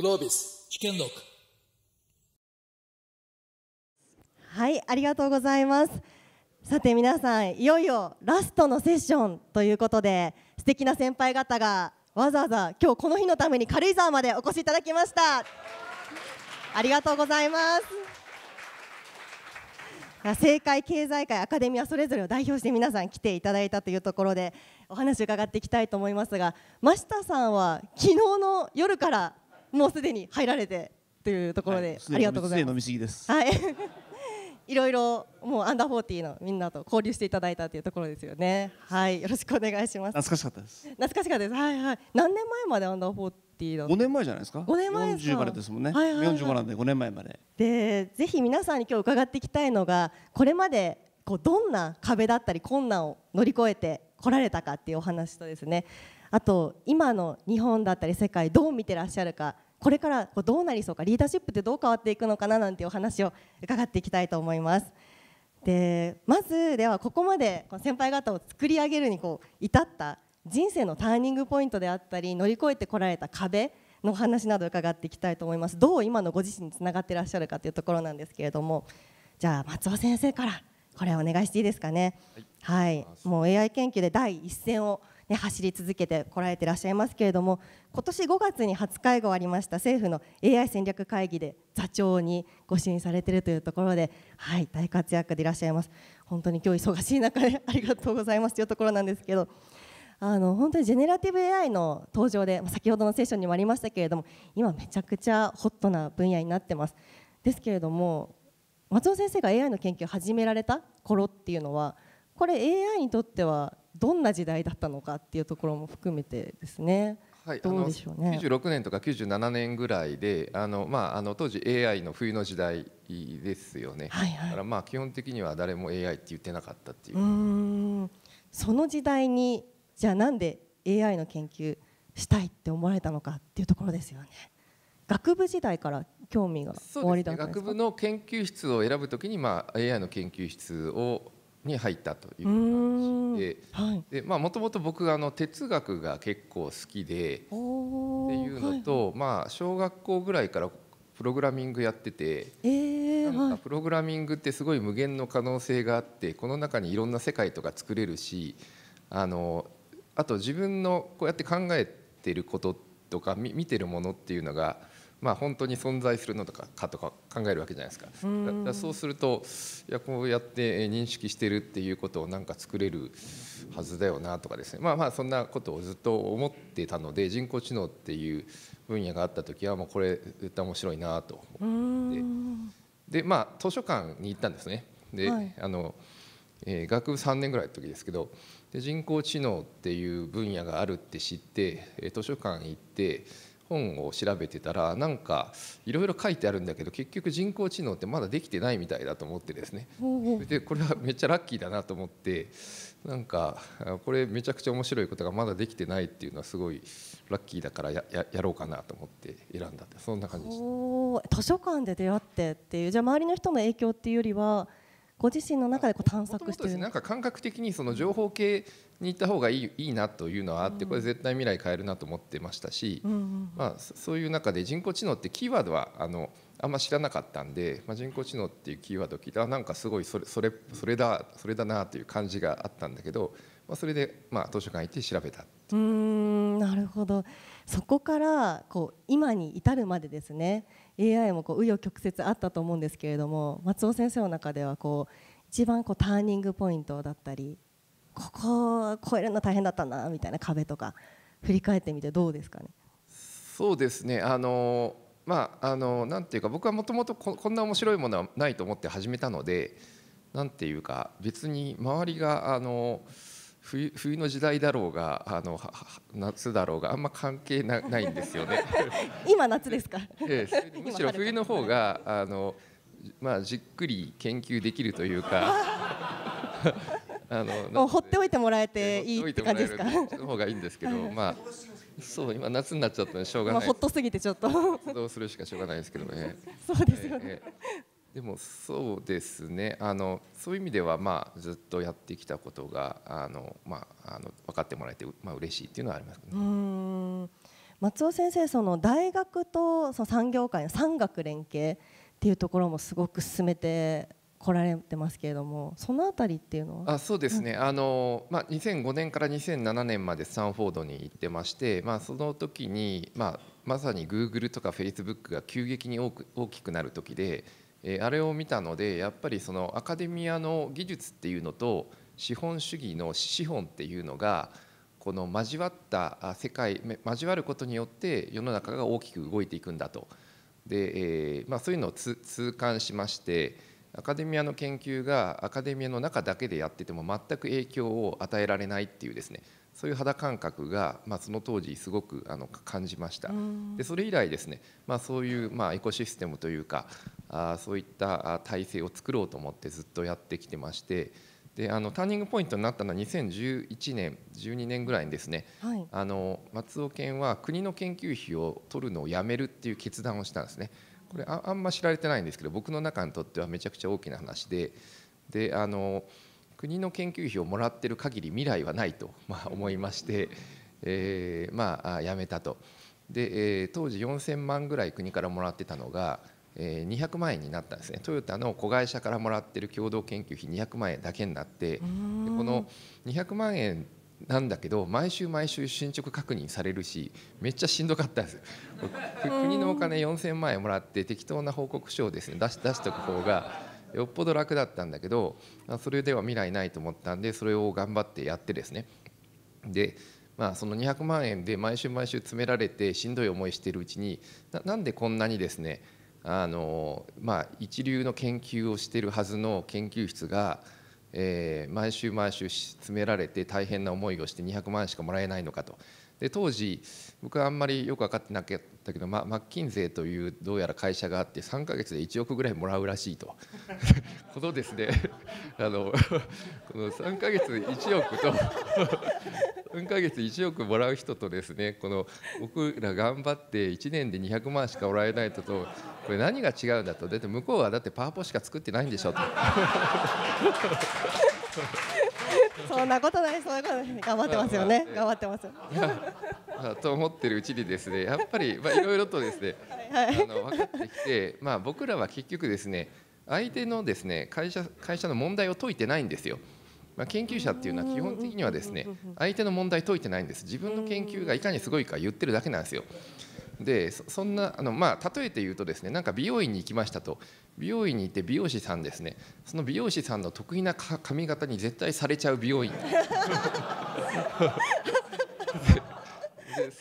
Clovis, c h はい、ありがとうございます。さて皆さん、いよいよラストのセッションということで、素敵な先輩方がわざわざ今日この日のために軽井沢までお越しいただきました。ありがとうございます。政界、経済界、アカデミアそれぞれを代表して皆さん来ていただいたというところでお話を伺っていきたいと思いますが、増田さんは昨日の夜からもうすでに入られてというところで、はい、ありがとうございます。すはい。いろいろもうアンダーフォーティーのみんなと交流していただいたというところですよね。はい、よろしくお願いします。懐かしかったです。懐かしかったです。はいはい。何年前までアンダーフォーティーの？五年前じゃないですか。五年前ですか。までですもんね。はいはい、はい、なんで五年前まで。で、ぜひ皆さんに今日伺っていきたいのが、これまでこうどんな壁だったり困難を乗り越えて来られたかっていうお話とですね。あと今の日本だったり世界どう見てらっしゃるかこれからこうどうなりそうかリーダーシップってどう変わっていくのかななんてお話を伺っていきたいと思います。でまずではここまで先輩方を作り上げるにこう至った人生のターニングポイントであったり乗り越えてこられた壁のお話など伺っていきたいと思いますどう今のご自身につながっていらっしゃるかというところなんですけれどもじゃあ松尾先生からこれお願いしていいですかね、はい、はい、もう AI 研究で第一線をね、走り続けてこられてらっしゃいますけれども今年5月に初会合ありました政府の AI 戦略会議で座長にご支援されているというところで、はい、大活躍でいらっしゃいます本当に今日忙しい中で ありがとうございますというところなんですけど。あの本当にジェネラティブ AI の登場で先ほどのセッションにもありましたけれども今めちゃくちゃホットな分野になってますですけれども松尾先生が AI の研究を始められた頃っていうのはこれ AI にとってはどんな時代だったのかっていうところも含めてですね。はい、う96年とか97年ぐらいであの、まあ、あの当時 AI の冬の時代ですよね、はいはい、だからまあ基本的には誰も AI って言ってなかったっていうその時代にじゃあなんで AI の研究したいって思われたのかっていうところですよね。学部時代から興味が、ね、学部の研究室を選ぶときに、まあ、AI の研究室をに入ったという感じでもともと僕あの哲学が結構好きでっていうのと、はい、まあ、小学校ぐらいからプログラミングやってて、えー、なんかプログラミングってすごい無限の可能性があってこの中にいろんな世界とか作れるしあのあと自分のこうやって考えてることとか見てるものっていうのがまあ、本当に存在するのとかかとか考えるわけじゃないですか。うそうするといやこうやって認識してるっていうことを何か作れるはずだよなとかですねまあまあそんなことをずっと思ってたので人工知能っていう分野があった時はもうこれ絶対面白いなと思ってでまあ図書館に行ったんですね。で、はい、あのえー、学部3年ぐらいの時ですけどで人工知能っていう分野があるって知って、え図書館行って本を調べてたらなんかいろいろ書いてあるんだけど結局人工知能ってまだできてないみたいだと思ってですねでこれはめっちゃラッキーだなと思ってなんかこれめちゃくちゃ面白いことがまだできてないっていうのはすごいラッキーだからやややろうかなと思って選んだってそんな感じで図書館で出会ってっていうじゃあ周りの人の影響っていうよりはご自身の中でこう探索してるなんか感覚的にその情報系に行った方がいいいいなというのはあって、これ絶対未来変えるなと思ってましたし、まあ、そういう中で人工知能ってキーワードはあのあんま知らなかったんで、まあ、人工知能っていうキーワードを聞いたあなんかすごいそれそれそれだそれだなという感じがあったんだけど、まあ、それで、まあ、図書館行って調べたうんなるほどそこからこう今に至るまでですね AI もこう紆余曲折あったと思うんですけれども松尾先生の中ではこう一番こうターニングポイントだったりここを超えるの大変だったなみたいな壁とか振り返ってみてどうですかねそうですねあのまああのなんていうか僕はもともとこんな面白いものはないと思って始めたのでなんていうか別に周りがあの。冬冬の時代だろうがあの夏だろうがあんま関係なないんですよね。今夏ですか、ええ、むしろ冬の方があの、まあ、じっくり研究できるというか あのもう放っておいてもらえていいって感じですか。の方がいいんですけど、まあそう今夏になっちゃったのでしょうがない。ほっとすぎてちょっと。どうするしかしょうがないですけどね。そうですよね。ええでもそうですねあのそういう意味では、まあ、ずっとやってきたことがあの、まあ、あの分かってもらえて、まあ嬉しいっていうのはあります、ね、松尾先生その大学とその産業界の産学連携っていうところもすごく進めて来られてますけれどもそのあたりっていうのはあそうですね、うん、あの、まあ、2005年から2007年までスタンフォードに行ってまして、まあ、その時に、まあ、まさにグーグルとかフェイスブックが急激に多く大きくなる時でえー、あれを見たのでやっぱりそのアカデミアの技術っていうのと資本主義の資本っていうのがこの交わった世界交わることによって世の中が大きく動いていくんだとで、えーまあ、そういうのを痛感しましてアカデミアの研究がアカデミアの中だけでやってても全く影響を与えられないっていうですねそういう肌感覚が、まあ、その当時すごくあの感じましたでそれ以来ですね、まあ、そういう、まあ、エコシステムというかあそういった体制を作ろうと思ってずっとやってきてましてであのターニングポイントになったのは2011年12年ぐらいにですね、はい、あの松尾県は国の研究費を取るのをやめるっていう決断をしたんですねこれああんま知られてないんですけど僕の中にとってはめちゃくちゃ大きな話でであの国の研究費をもらってる限り未来はないと、まあ、思いまして、えー、まあやめたとで、えー、当時4000万ぐらい国からもらってたのが、えー、200万円になったんですねトヨタの子会社からもらってる共同研究費200万円だけになってこの200万円なんだけど毎週毎週進捗確認されるしめっちゃしんどかったんです 国のお金4000万円もらって適当な報告書をですね出し出しとく方がよっぽど楽だったんだけどそれでは未来ないと思ったんでそれを頑張ってやってですねでまあ、その200万円で毎週毎週詰められてしんどい思いしてるうちになんでこんなにですねあの、まあ、一流の研究をしてるはずの研究室が、えー、毎週毎週詰められて大変な思いをして200万円しかもらえないのかとで当時僕はあんまりよく分かってなかったけど、ま、マッキンゼーというどうやら会社があって3か月で1億ぐらいもらうらしいと ことですね あの この3か月1億と3か月1億もらう人とですねこの僕ら頑張って1年で200万しかもらえないととこれ何が違うんだとだって向こうはだってパワポしか作ってないんでしょと。そんなことない、そんなことない、頑張ってますよね。頑張ってますあ、と思ってるうちにですね、やっぱり、まあ、いろいろとですね。はいはい、あの、分かってきて、まあ、僕らは結局ですね。相手のですね、会社、会社の問題を解いてないんですよ。まあ、研究者っていうのは基本的にはですね相手の問題解いてないんです自分の研究がいかにすごいか言ってるだけなんですよでそんなあの、まあ、例えて言うとですねなんか美容院に行きましたと美容院に行って美容師さんですねその美容師さんの得意な髪型に絶対されちゃう美容院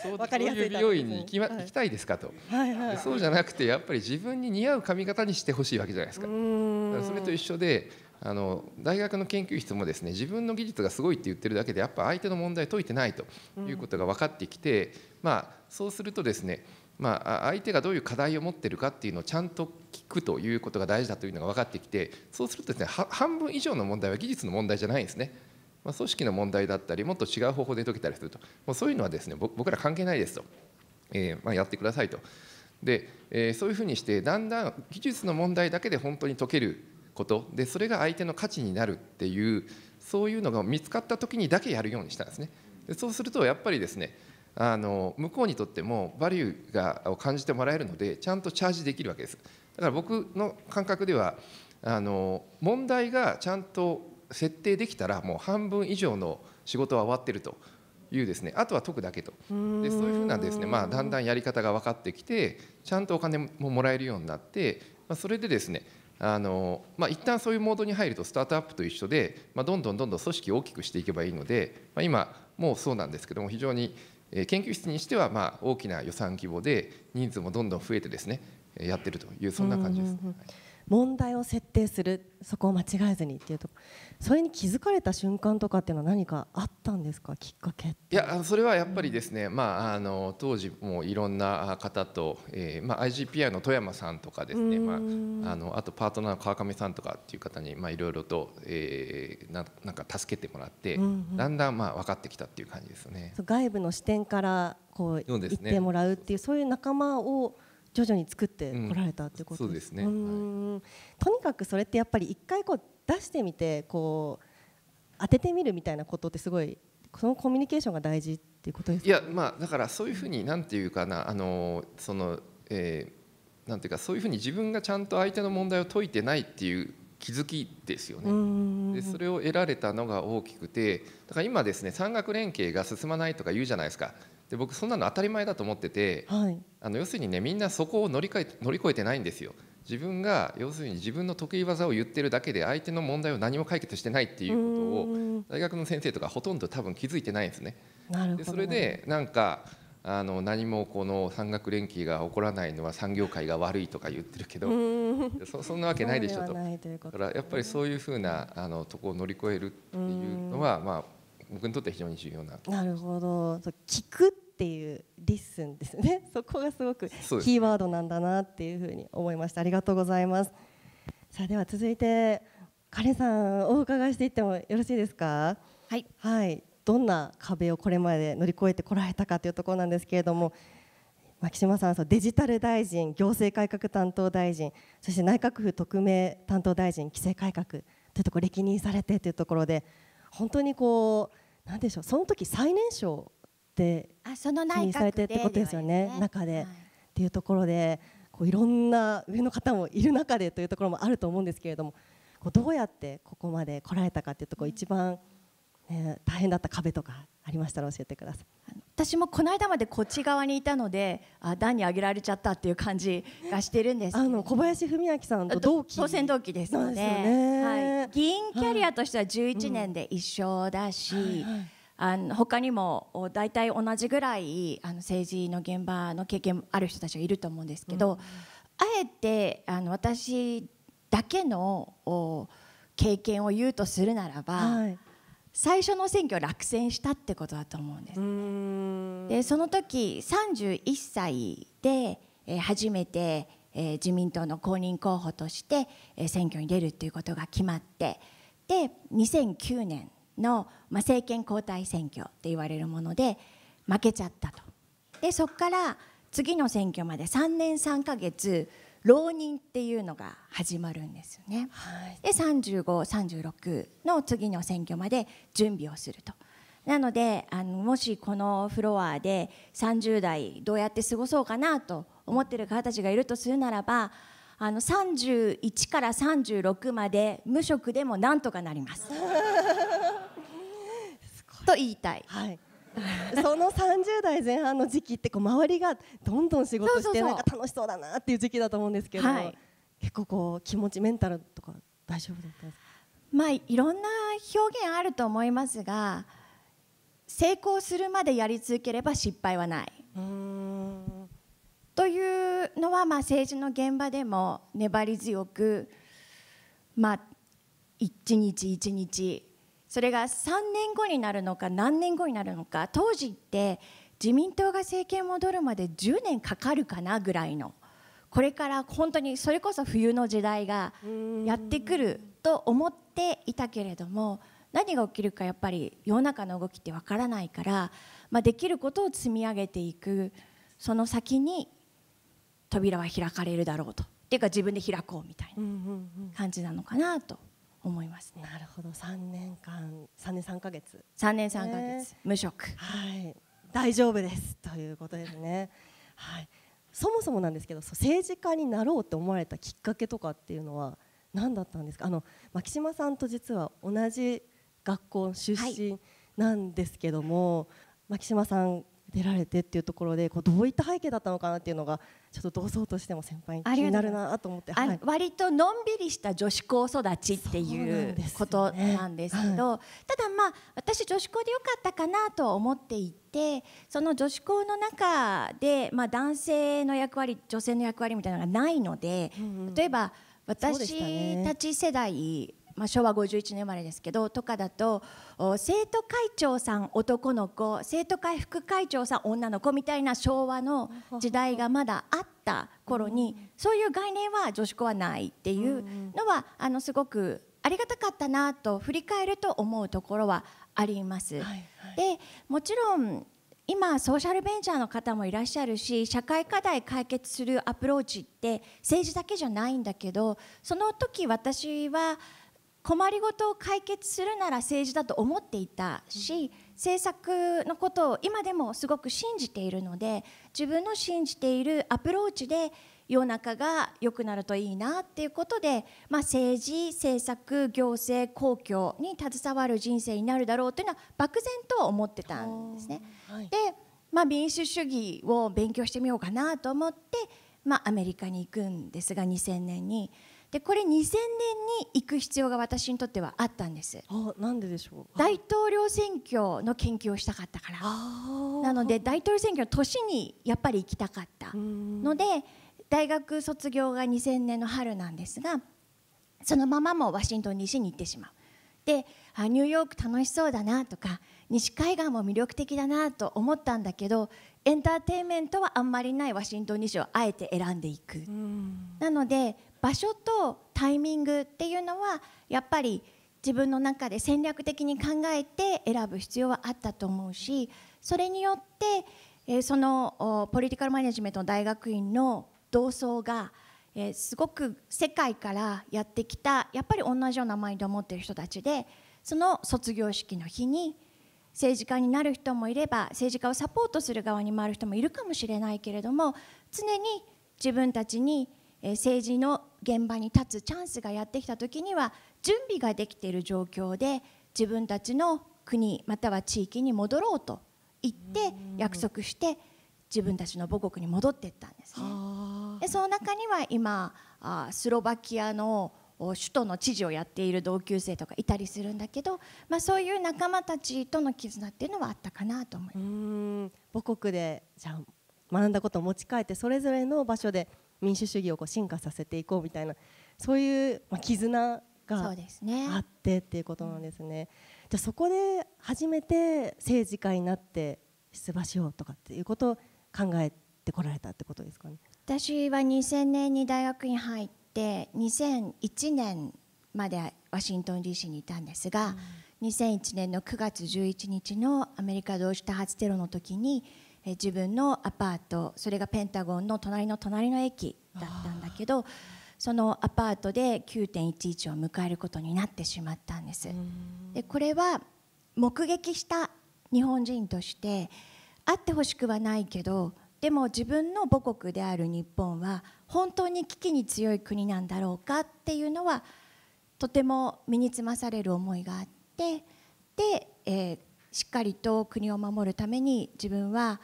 そういう美容院に行き,、ま、行きたいですかと、はいそうじゃなくてやっぱり自分に似合う髪型にしてほしいわけじゃないですかそれと一緒であの大学の研究室もですね自分の技術がすごいって言ってるだけでやっぱ相手の問題解いてないということが分かってきて、うん、まあ、そうするとですね、まあ、相手がどういう課題を持ってるかっていうのをちゃんと聞くということが大事だというのが分かってきてそうするとですね半分以上の問題は技術の問題じゃないんですね。まあ、組織の問題だったりもっと違う方法で解けたりするともうそういうのはですね僕ら関係ないですと、えーまあ、やってくださいとで、えー、そういうふうにしてだんだん技術の問題だけで本当に解けることでそれが相手の価値になるっていうそういうのが見つかった時にだけやるようにしたんですねでそうするとやっぱりですねあの向こうにとってもバリューがを感じてもらえるのでちゃんとチャージできるわけですだから僕の感覚ではあの問題がちゃんと設定できたらもう半分以上の仕事は終わってるというですねあとは解くだけとでそういうふうなですね、まあ、だんだんやり方が分かってきてちゃんとお金ももらえるようになって、まあ、それでですねあのまあ、一旦そういうモードに入るとスタートアップと一緒で、まあ、どんどんどんどん組織を大きくしていけばいいので、まあ、今もうそうなんですけども非常に研究室にしてはまあ大きな予算規模で人数もどんどん増えてですねやってるというそんな感じです。うんうんうん問題を設定するそこを間違えずにっていうとそれに気づかれた瞬間とかっていうのは何かあったんですかきっかけいやそれはやっぱりですね、うん、まあ、あの当時もいろんな方と、えーまあ、IGPI の富山さんとかですね、まあ、あのあとパートナーの川上さんとかっていう方に、まあ、いろいろと、えー、ななんか助けてもらって、うんうん、だんだん、まあ、分かってきたっていう感じですね。外部の視点からこう言ってもらうっていうそういう仲間を徐々に作ってこられたってことです,、ね、はい、とにかくそれってやっぱり一回こう出してみてこう当ててみるみたいなことってすごいそのコミュニケーションが大事っていうことですかいやまあだからそういうふうになんていうかなあのその、えー、なんていうかそういうふうに自分がちゃんと相手の問題を解いてないっていう気づきですよねでそれを得られたのが大きくてだから今ですね産学連携が進まないとか言うじゃないですかで僕そんなの当たり前だと思ってて、はい、あの要するにねみんなそこを乗りかえ乗り越えてないんですよ。自分が要するに自分の得意技を言ってるだけで相手の問題を何も解決してないっていうことを大学の先生とかほとんど多分気づいてないんですね。でそれでなんかあの何もこの産学連携が起こらないのは産業界が悪いとか言ってるけどそそんなわけないでしょとね、だからやっぱりそういうふうなあのとこを乗り越えるっていうのはまあ僕にとって非常に重要ななるほど聞くっていうリッスンですね そこがすごくキーワードなんだなっていうふうに思いましたありがとうございますさあでは続いてカレンさんお伺いしていってもよろしいですかはい、はい、どんな壁をこれまで乗り越えてこられたかというところなんですけれども牧島さんうデジタル大臣行政改革担当大臣そして内閣府特命担当大臣規制改革というところ歴任されてというところで本当にこう何でしょうその時最年少でそのされてってことですよね、ね、中で、はい、っていうところでこういろんな上の方もいる中でというところもあると思うんですけれどもこうどうやってここまで来られたかっていうところ一番、うんえー、大変だった壁とかありましたら教えてください私もこの間までこっち側にいたのであ段に上げられちゃったっていう感じがしてるんですあの小林文明さんと同期当選同期ですので、ね、はい、議員キャリアとしては11年で一緒だし、はいうんあの他にも大体同じぐらいあの政治の現場の経験ある人たちがいると思うんですけど、うん、あえてあの私だけの経験を言うとするならば、はい、最初の選挙落選したってことだと思うんです、ね、でその時31歳で、え初めて、え自民党の公認候補として、え選挙に出るっていうことが決まってで2009年の、まあ、政権交代選挙って言われるもので負けちゃったと。でそこから次の選挙まで3年3ヶ月浪人っていうのが始まるんですよね。はい、で3536の次の選挙まで準備をすると。なのであのもしこのフロアで30代どうやって過ごそうかなと思ってる方たちがいるとするならばあの31から36まで無職でもなんとかなります。すと言いたい。はい その30代前半の時期ってこう周りがどんどん仕事してなんか楽しそうだなっていう時期だと思うんですけど、はい、結構こう気持ちメンタルとか大丈夫だったんですか、まあ、いろんな表現あると思いますが成功するまでやり続ければ失敗はない。というのは、まあ、政治の現場でも粘り強く、まあ、一日一日それが3年後になるのか何年後になるのか当時って自民党が政権戻るまで10年かかるかなぐらいのこれから本当にそれこそ冬の時代がやってくると思っていたけれども何が起きるかやっぱり世の中の動きってわからないから、まあ、できることを積み上げていくその先に扉は開かれるだろうとっていうか自分で開こうみたいな感じなのかなと思いますね。なるほど、三年間、三年三ヶ月。三年三ヶ月、無職。はい、大丈夫ですということですね。はい。そもそもなんですけど、政治家になろうと思われたきっかけとかっていうのは何だったんですか。あの牧島さんと実は同じ学校出身なんですけども、はい、牧島さん出られてっていうところでこうどういった背景だったのかなっていうのがちょっと同窓としても先輩に気になるなと思って、はい、割とのんびりした女子校育ちっていうことなんですけど、はい、ただまあ私女子校でよかったかなとは思っていてその女子校の中で、まあ、男性の役割女性の役割みたいなのがないので、うんうん、例えば私たち世代、まあ、昭和51年生まれですけどとかだと生徒会長さん男の子生徒会副会長さん女の子みたいな昭和の時代がまだあった頃にそういう概念は女子校はないっていうのはあのすごくありがたかったなと振り返ると思うところはあります。はいはい、でもちろん今ソーシャルベンチャーの方もいらっしゃるし社会課題解決するアプローチって政治だけじゃないんだけどその時私は困りごとを解決するなら政治だと思っていたし政策のことを今でもすごく信じているので自分の信じているアプローチで世の中が良くなるといいなっていうことで、まあ、政治政策行政公共に携わる人生になるだろうというのは漠然と思ってたんですね。はい、で、まあ、民主主義を勉強してみようかなと思って、まあ、アメリカに行くんですが2000年に。でこれ2000年に行く必要が私にとってはあったんですあなんででしょう大統領選挙の研究をしたかったからなので大統領選挙の年にやっぱり行きたかったので大学卒業が2000年の春なんですがそのままもワシントン西に行ってしまうであニューヨーク楽しそうだなとか西海岸も魅力的だなと思ったんだけどエンターテインメントはあんまりないワシントン西をあえて選んでいくなので場所とタイミングっていうのはやっぱり自分の中で戦略的に考えて選ぶ必要はあったと思うしそれによってそのポリティカルマネジメントの大学院の同窓がすごく世界からやってきたやっぱり同じようなマインドを持ってる人たちでその卒業式の日に政治家になる人もいれば政治家をサポートする側に回る人もいるかもしれないけれども常に自分たちに政治の現場に立つチャンスがやってきた時には準備ができている状況で自分たちの国または地域に戻ろうと言って約束して自分たちの母国に戻っていったんですね。でその中には今スロバキアの首都の知事をやっている同級生とかいたりするんだけど、まあ、そういう仲間たちとの絆っていうのはあったかなと思います母国でじゃあ学んだことを持ち帰ってそれぞれの場所で民主主義をこう進化させていこうみたいなそういう、絆があってっていうことなんですね。すねじゃそこで初めて政治家になって出馬しようとかっていうことを考えてこられたってことですかね私は2000年に大学に入って2001年までワシントン DC にいたんですが、うん、2001年の9月11日のアメリカ同時多発テロの時に自分のアパートそれがペンタゴンの隣の隣の駅だったんだけどそのアパートで9.11を迎えることになってしまったんです。でこれは目撃した日本人としてあってほしくはないけどでも自分の母国である日本は本当に危機に強い国なんだろうかっていうのはとても身につまされる思いがあってで、えー、しっかりと国を守るために自分は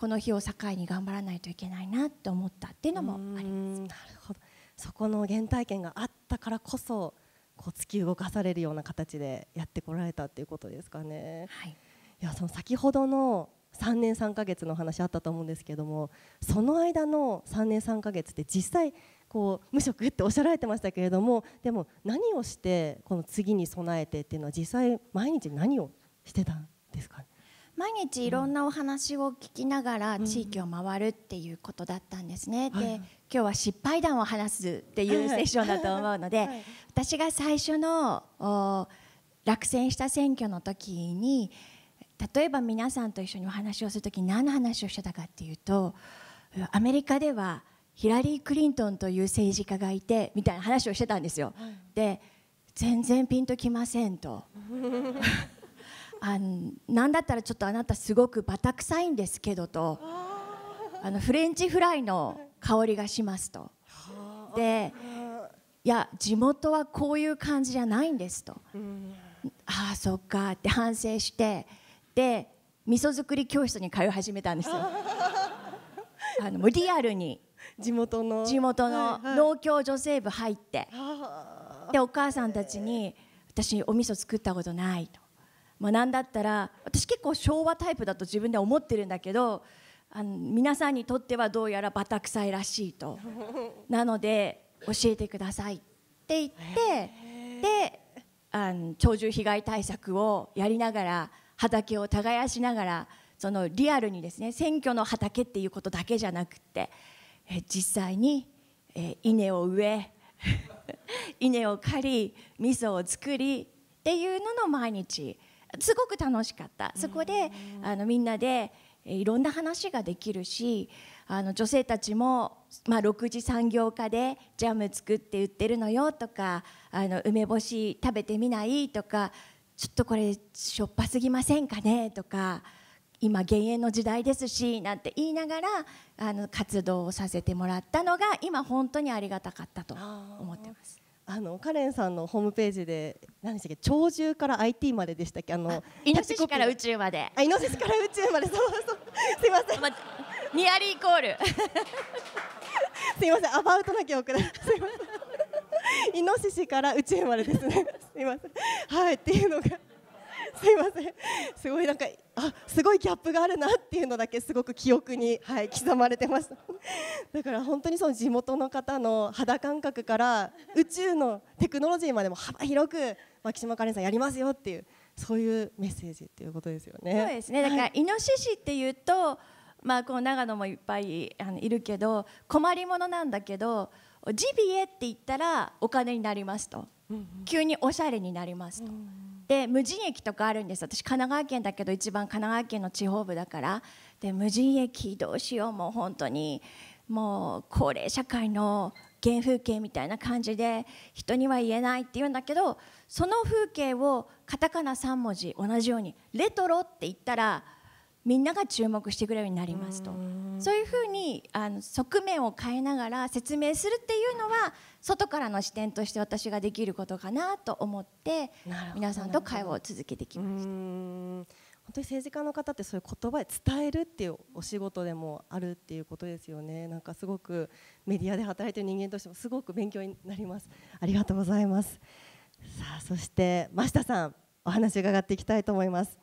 この日を境に頑張らないといけないなって思ったっていうのもありますなるほどそこの原体験があったからこそこう突き動かされるような形でやってこられたっていうことですかね。はい、いやその先ほどの3年3ヶ月の話あったと思うんですけどもその間の3年3ヶ月って実際こう無職っておっしゃられてましたけれどもでも何をしてこの次に備えてっていうのは実際毎日何をしてたんですか、ね毎日いろんなお話を聞きながら地域を回るっていうことだったんですね。で、今日は失敗談を話すっていうセッションだと思うので、私が最初の落選した選挙の時に例えば皆さんと一緒にお話をする時に何の話をしてたかっていうとアメリカではヒラリー・クリントンという政治家がいてみたいな話をしてたんですよ。で全然ピンときませんと。あのなんだったらちょっとあなたすごくバタ臭いんですけどとあのフレンチフライの香りがしますとでいや地元はこういう感じじゃないんですと、ああそっかって反省してで味噌作り教室に通い始めたんですよ。あのリアルに地元の地元の農協女性部入って、でお母さんたちに「私お味噌作ったことない」と学んだったら私結構昭和タイプだと自分では思ってるんだけどあの皆さんにとってはどうやらバタ臭いらしいと なので教えてくださいって言って、であの鳥獣被害対策をやりながら畑を耕しながらそのリアルにですね選挙の畑っていうことだけじゃなくてえ実際に、え稲を植え 稲を刈り味噌を作りっていうのの毎日すごく楽しかったそこであのみんなでいろんな話ができるしあの女性たちも、まあ、6次産業化でジャム作って売ってるのよとかあの梅干し食べてみないとかちょっとこれしょっぱすぎませんかねとか今減塩の時代ですしなんて言いながらあの活動をさせてもらったのが今本当にありがたかったと思ってます。あのカレンさんのホームページで何でしたっけ鳥獣から IT まででしたっけあのイノシシから宇宙まであイノシシから宇宙までそうそうすいません、ま、ニアリーイコール すいませんアバウトな記憶ですいませんイノシシから宇宙までですねすいませんはいっていうのがすいませんすごいなんかあすごいギャップがあるなっていうのだけすごく記憶に、はい、刻まれてましただから本当にその地元の方の肌感覚から宇宙のテクノロジーまでも幅広く牧島カレンさんやりますよっていうそういうメッセージっていうことですよね。そうですねだから、イノシシっていうとまあ、この長野もいっぱいあのいるけど困りものなんだけどジビエって言ったらお金になりますと、うんうん、急におしゃれになりますと、うんうで無人駅とかあるんです私神奈川県だけど一番神奈川県の地方部だからで無人駅どうしようもう本当にもう高齢社会の原風景みたいな感じで人には言えないって言うんだけどその風景をカタカナ3文字同じようにレトロって言ったら「みんなが注目してくれるようになりますとそういうふうにあの側面を変えながら説明するっていうのは外からの視点として私ができることかなと思って皆さんと会話を続けてきました。本当に政治家の方ってそういう言葉で伝えるっていうお仕事でもあるっていうことですよねなんかすごくメディアで働いてる人間としてもすごく勉強になりますありがとうございますさあそして増田さんお話伺っていきたいと思います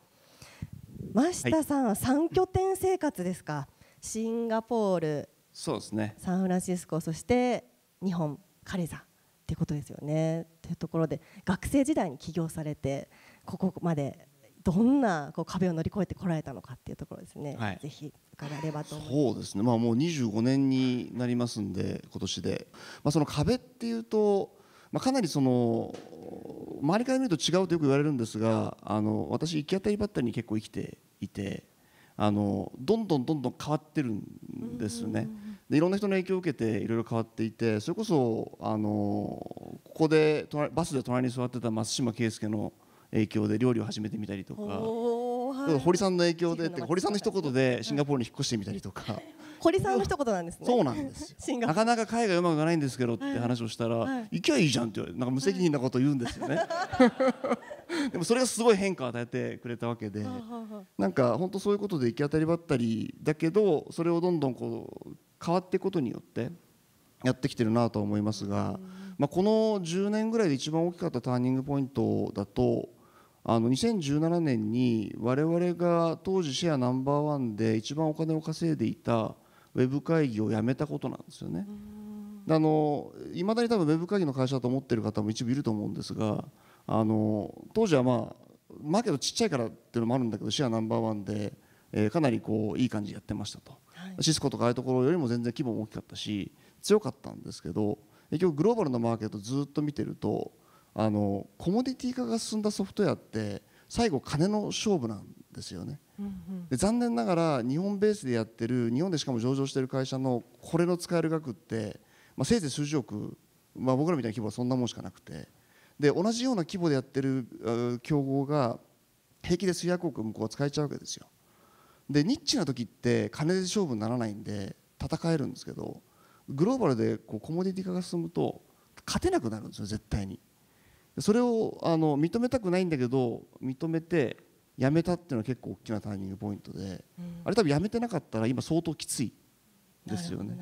増田さん、は3拠点生活ですかシンガポールそうですねサンフランシスコそして日本軽井ザってことですよねというところで学生時代に起業されてここまでどんなこう壁を乗り越えてこられたのかっていうところですね、はい、ぜひ伺えればとそうですね、まあ、もう25年になりますんで今年で、まあ、その壁っていうとまあ、かなりその周りから見ると違うとよく言われるんですがあの私行き当たりばったりに結構生きていてあのどんどんどんどん変わってるんですよね。でいろんな人の影響を受けていろいろ変わっていてそれこそあのここでバスで隣に座ってた松島圭介の影響で料理を始めてみたりとか。はい、堀さんの影響で堀さんの一言でシンガポールに引っ越してみたりとか、堀さんの一言なんですね。そうなんですなかなか海外うまくないんですけどって話をしたら、い、行きゃいいじゃんってて、なんか無責任なこと言うんですよね。でもそれがすごい変化を与えてくれたわけで、なんか本当そういうことで行き当たりばったりだけど、それをどんどんこう変わっていくことによってやってきてるなと思いますが、まあこの10年ぐらいで一番大きかったターニングポイントだと。あの2017年に我々が当時シェアナンバーワンで一番お金を稼いでいたウェブ会議をやめたことなんですよね。あの未だに多分ウェブ会議の会社だと思ってる方も一部いると思うんですがあの当時はまあマーケットちっちゃいからっていうのもあるんだけどシェアナンバーワンで、えー、かなりこういい感じでやってましたと、はい、シスコとかああいうところよりも全然規模も大きかったし強かったんですけど結局グローバルのマーケットずっと見てるとあのコモディティ化が進んだソフトウェアって最後金の勝負なんですよね。で残念ながら日本ベースでやってる日本でしかも上場してる会社のこれの使える額って、まあ、せいぜい数十億、まあ、僕らみたいな規模はそんなもんしかなくてで同じような規模でやってる競合が平気で数百億向こうは使えちゃうわけですよ。でニッチな時って金で勝負にならないんで戦えるんですけどグローバルでこうコモディティ化が進むと勝てなくなるんですよ絶対に。それをあの認めたくないんだけど認めてやめたっていうのは結構大きなタイミングポイントで、うん、あれ多分やめてなかったら今相当きついですよね。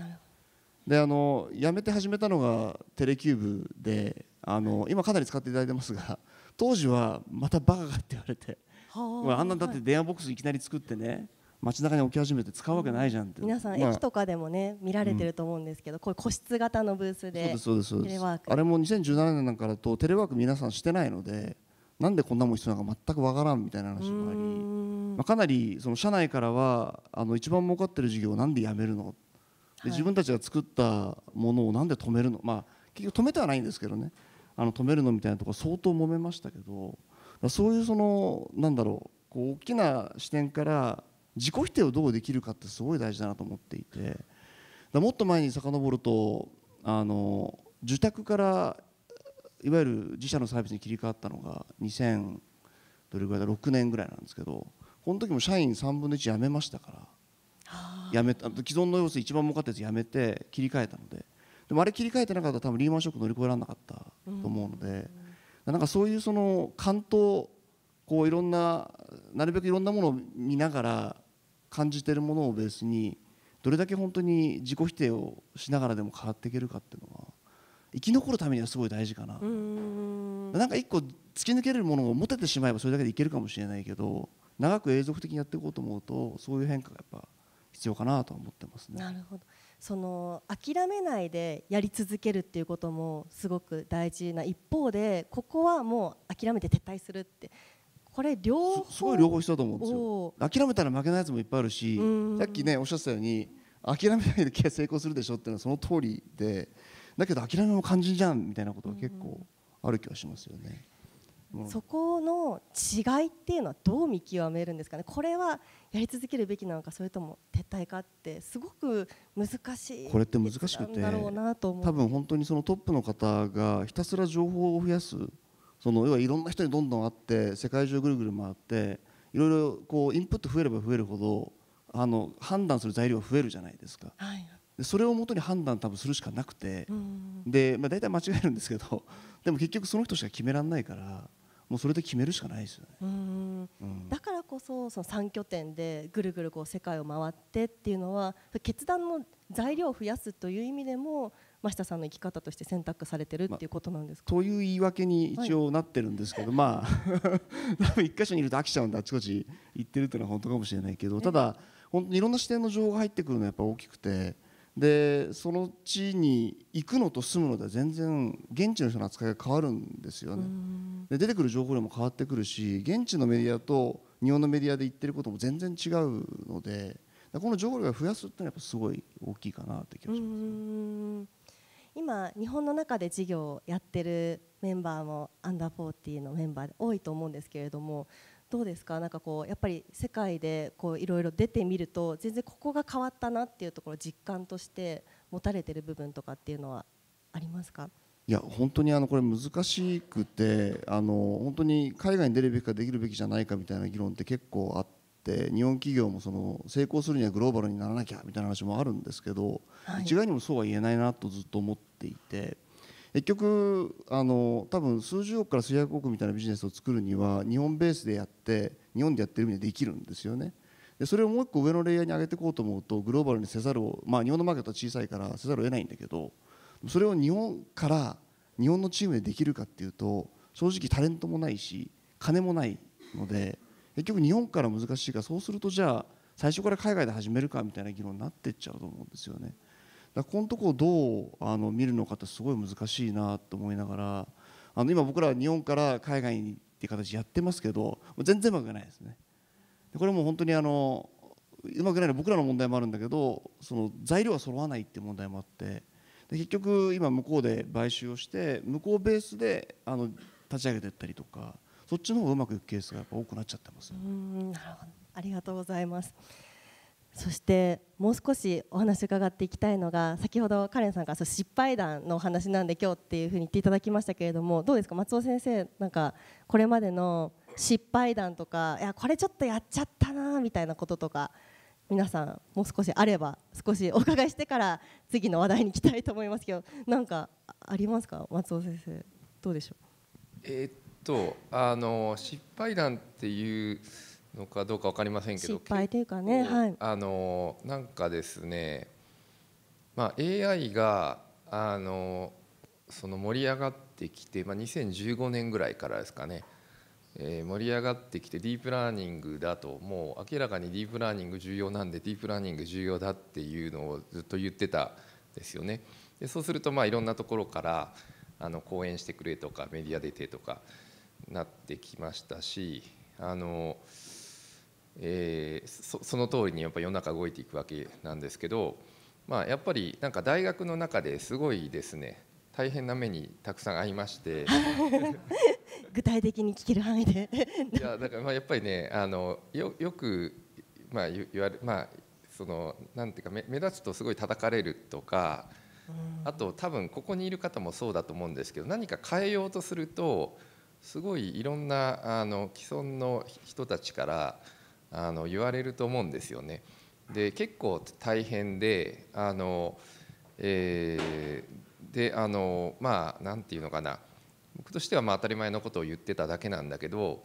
であのやめて始めたのがテレキューブであの今かなり使っていただいてますが 当時はまたバカかって言われてあんなんだって電話ボックスいきなり作ってね街中に置き始めて使うわけないじゃんって、皆さん、まあ、駅とかでもね見られてると思うんですけど、うん、こういう個室型のブースでテレワークあれも2017年なんかだとテレワーク皆さんしてないのでなんでこんなもん必要なのか全くわからんみたいな話もあり、まあ、かなりその社内からはあの一番儲かってる事業をなんでやめるので自分たちが作ったものをなんで止めるの、まあ、結局止めてはないんですけどねあの止めるのみたいなところ相当揉めましたけどそういうそのなんだろうこう大きな視点から自己否定をどうできるかってすごい大事だなと思っていてもっと前に遡るとあの受託からいわゆる自社のサービスに切り替わったのが2000どれぐらいだ6年ぐらいなんですけどこの時も社員3分の1辞めましたから辞めた既存の要素一番儲かったやつ辞めて切り替えたのででもあれ切り替えてなかったら多分リーマンショック乗り越えられなかったと思うので、うなんかそういうその関東こういろんななるべくいろんなものを見ながら感じてるものをベースにどれだけ本当に自己否定をしながらでも変わっていけるかっていうのは生き残るためにはすごい大事かななんか一個突き抜けるものを持ててしまえばそれだけでいけるかもしれないけど長く永続的にやっていこうと思うとそういう変化がやっぱ必要かなと思ってますね。なるほどその諦めないでやり続けるっていうこともすごく大事な一方でここはもう諦めて撤退するってこれ両方すごい両方必要だと思うんですよ諦めたら負けないやつもいっぱいあるしさっきねおっしゃってたように諦めないで成功するでしょっていうのはその通りでだけど諦めも肝心じゃんみたいなことが結構ある気がしますよね。うん、そこの違いっていうのはどう見極めるんですかね、これはやり続けるべきなのか、それとも撤退かって、すごく難しいこれって難しくて、多分本当にそのトップの方がひたすら情報を増やす、その要はいろんな人にどんどん会って、世界中ぐるぐる回って、いろいろこうインプット増えれば増えるほど、あの判断する材料が増えるじゃないですか、はい、それをもとに判断多分するしかなくて、で、まあ、大体間違えるんですけど でも結局その人しか決められないからもうそれで決めるしかないですよね、うん、だからこそその3拠点でぐるぐるこう世界を回ってっていうのは決断の材料を増やすという意味でも増田さんの生き方として選択されてるっていうことなんですか、まあ、という言い訳に一応なってるんですけど、はい、まあ 多分一箇所にいると飽きちゃうんであちこち行ってるっていうのは本当かもしれないけどただ本当にいろんな視点の情報が入ってくるのはやっぱ大きくて。でその地に行くのと住むのでは全然現地の人の扱いが変わるんですよねで出てくる情報量も変わってくるし現地のメディアと日本のメディアで言ってることも全然違うのでこの情報量を増やすってのはやっぱすごい大きいかなって気がします、今日本の中で事業をやってるメンバーもアンダー40のメンバーで多いと思うんですけれどもどうですかなんかこうやっぱり世界でこういろいろ出てみると全然ここが変わったなっていうところ実感として持たれてる部分とかっていうのはありますかいや本当にあのこれ難しくてあの本当に海外に出るべきかできるべきじゃないかみたいな議論って結構あって日本企業もその成功するにはグローバルにならなきゃみたいな話もあるんですけど、はい、一概にもそうは言えないなとずっと思っていて結局あの多分数十億から数百億みたいなビジネスを作るには日本ベースでやって日本でやってる意味でできるんですよね。でそれをもう一個上のレイヤーに上げていこうと思うとグローバルにせざるをまあ日本のマーケットは小さいからせざるを得ないんだけどそれを日本から日本のチームでできるかっていうと正直タレントもないし金もないので結局日本から難しいからそうするとじゃあ最初から海外で始めるかみたいな議論になってっちゃうと思うんですよね。だこのとこをどうあの見るのかってすごい難しいなと思いながらあの今僕らは日本から海外にっていう形やってますけど全然うまくないですねでこれも本当にあのうまくないの僕らの問題もあるんだけどその材料が揃わないっていう問題もあってで結局今向こうで買収をして向こうベースであの立ち上げていったりとかそっちの方がうまくいくケースがやっぱ多くなっちゃってます、うんなるほどありがとうございますそしてもう少しお話伺っていきたいのが先ほどカレンさんから失敗談のお話なんで今日っていうふうに言っていただきましたけれどもどうですか松尾先生なんかこれまでの失敗談とかいやこれちょっとやっちゃったなみたいなこととか皆さんもう少しあれば少しお伺いしてから次の話題に行きたいと思いますけどなんかありますか松尾先生どうでしょうえっとあの失敗談っていうのかどうか分かりませんけど失敗というかね、はい、あのなんかですね、まあ、AI があのその盛り上がってきて、まあ、2015年ぐらいからですかね、えー、盛り上がってきてディープラーニングだともう明らかにディープラーニング重要なんでディープラーニング重要だっていうのをずっと言ってたんですよね。でそうするとまあいろんなところからあの講演してくれとかメディア出てとかなってきましたしあの、えー、そその通りにやっぱ世の中動いていくわけなんですけど、まあ、やっぱりなんか大学の中ですごいですね大変な目にたくさん会いまして 具体的に聞ける範囲でいやだからまあやっぱりねあのよよく、まあ、言われまあそのなんていうか目目立つとすごい叩かれるとかあと多分ここにいる方もそうだと思うんですけど何か変えようとするとすごいいろんなあの既存の人たちからあの言われると思うんですよね。で結構大変であの、えー、であのまあ何て言うのかな僕としてはまあ当たり前のことを言ってただけなんだけど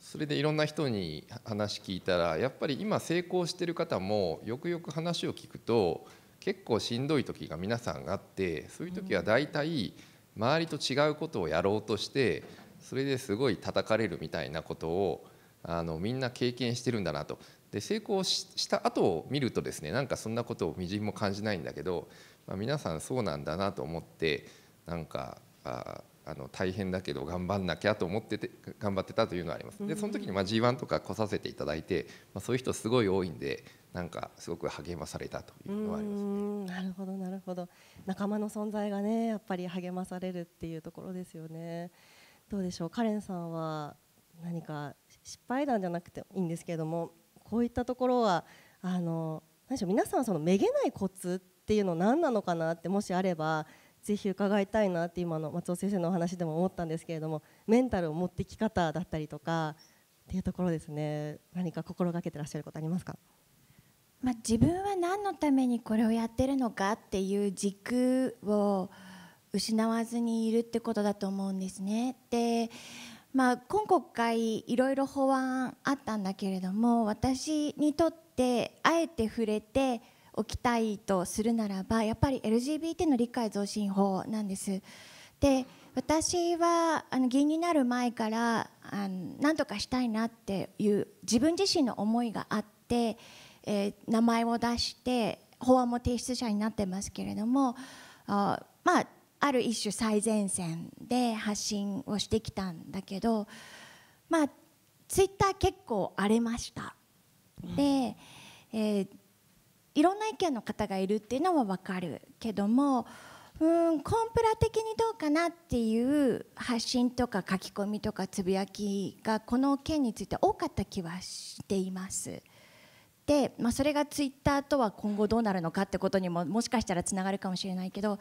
それでいろんな人に話聞いたらやっぱり今成功してる方もよくよく話を聞くと結構しんどい時が皆さんあってそういう時は大体周りと違うことをやろうとしてそれですごい叩かれるみたいなことをあのみんな経験してるんだなとで成功した後を見るとですねなんかそんなことをみじんも感じないんだけど、まあ、皆さんそうなんだなと思ってなんかああの大変だけど頑張んなきゃと思ってて頑張ってたというのはありますでその時にまあ G1 とか来させていただいて、まあ、そういう人すごい多いんでなんかすごく励まされたというのはあります、ね、なるほどなるほど仲間の存在がねやっぱり励まされるっていうところですよねどうでしょうカレンさんは何か失敗談じゃなくていいんですけれどもこういったところはあの何でしょう皆さんそのめげないコツっていうの何なのかなってもしあればぜひ伺いたいなって今の松尾先生のお話でも思ったんですけれどもメンタルを持ってき方だったりとかっていうところですね何か心がけてらっしゃることありますか、まあ、自分は何のためにこれをやってるのかっていう軸を失わずにいるってことだと思うんですね。でまあ、今国会いろいろ法案あったんだけれども私にとってあえて触れておきたいとするならばやっぱり LGBT の理解増進法なんです。で私はあの議員になる前からあの何とかしたいなっていう自分自身の思いがあって、えー、名前を出して法案も提出者になってますけれどもあまあある一種最前線で発信をしてきたんだけどまあツイッター結構荒れました。で、えー、いろんな意見の方がいるっていうのは分かるけどもうんコンプラ的にどうかなっていう発信とか書き込みとかつぶやきがこの件について多かった気はしています。、まあ、それがツイッターとは今後どうなるのかってことにももしかしたらつながるかもしれないけど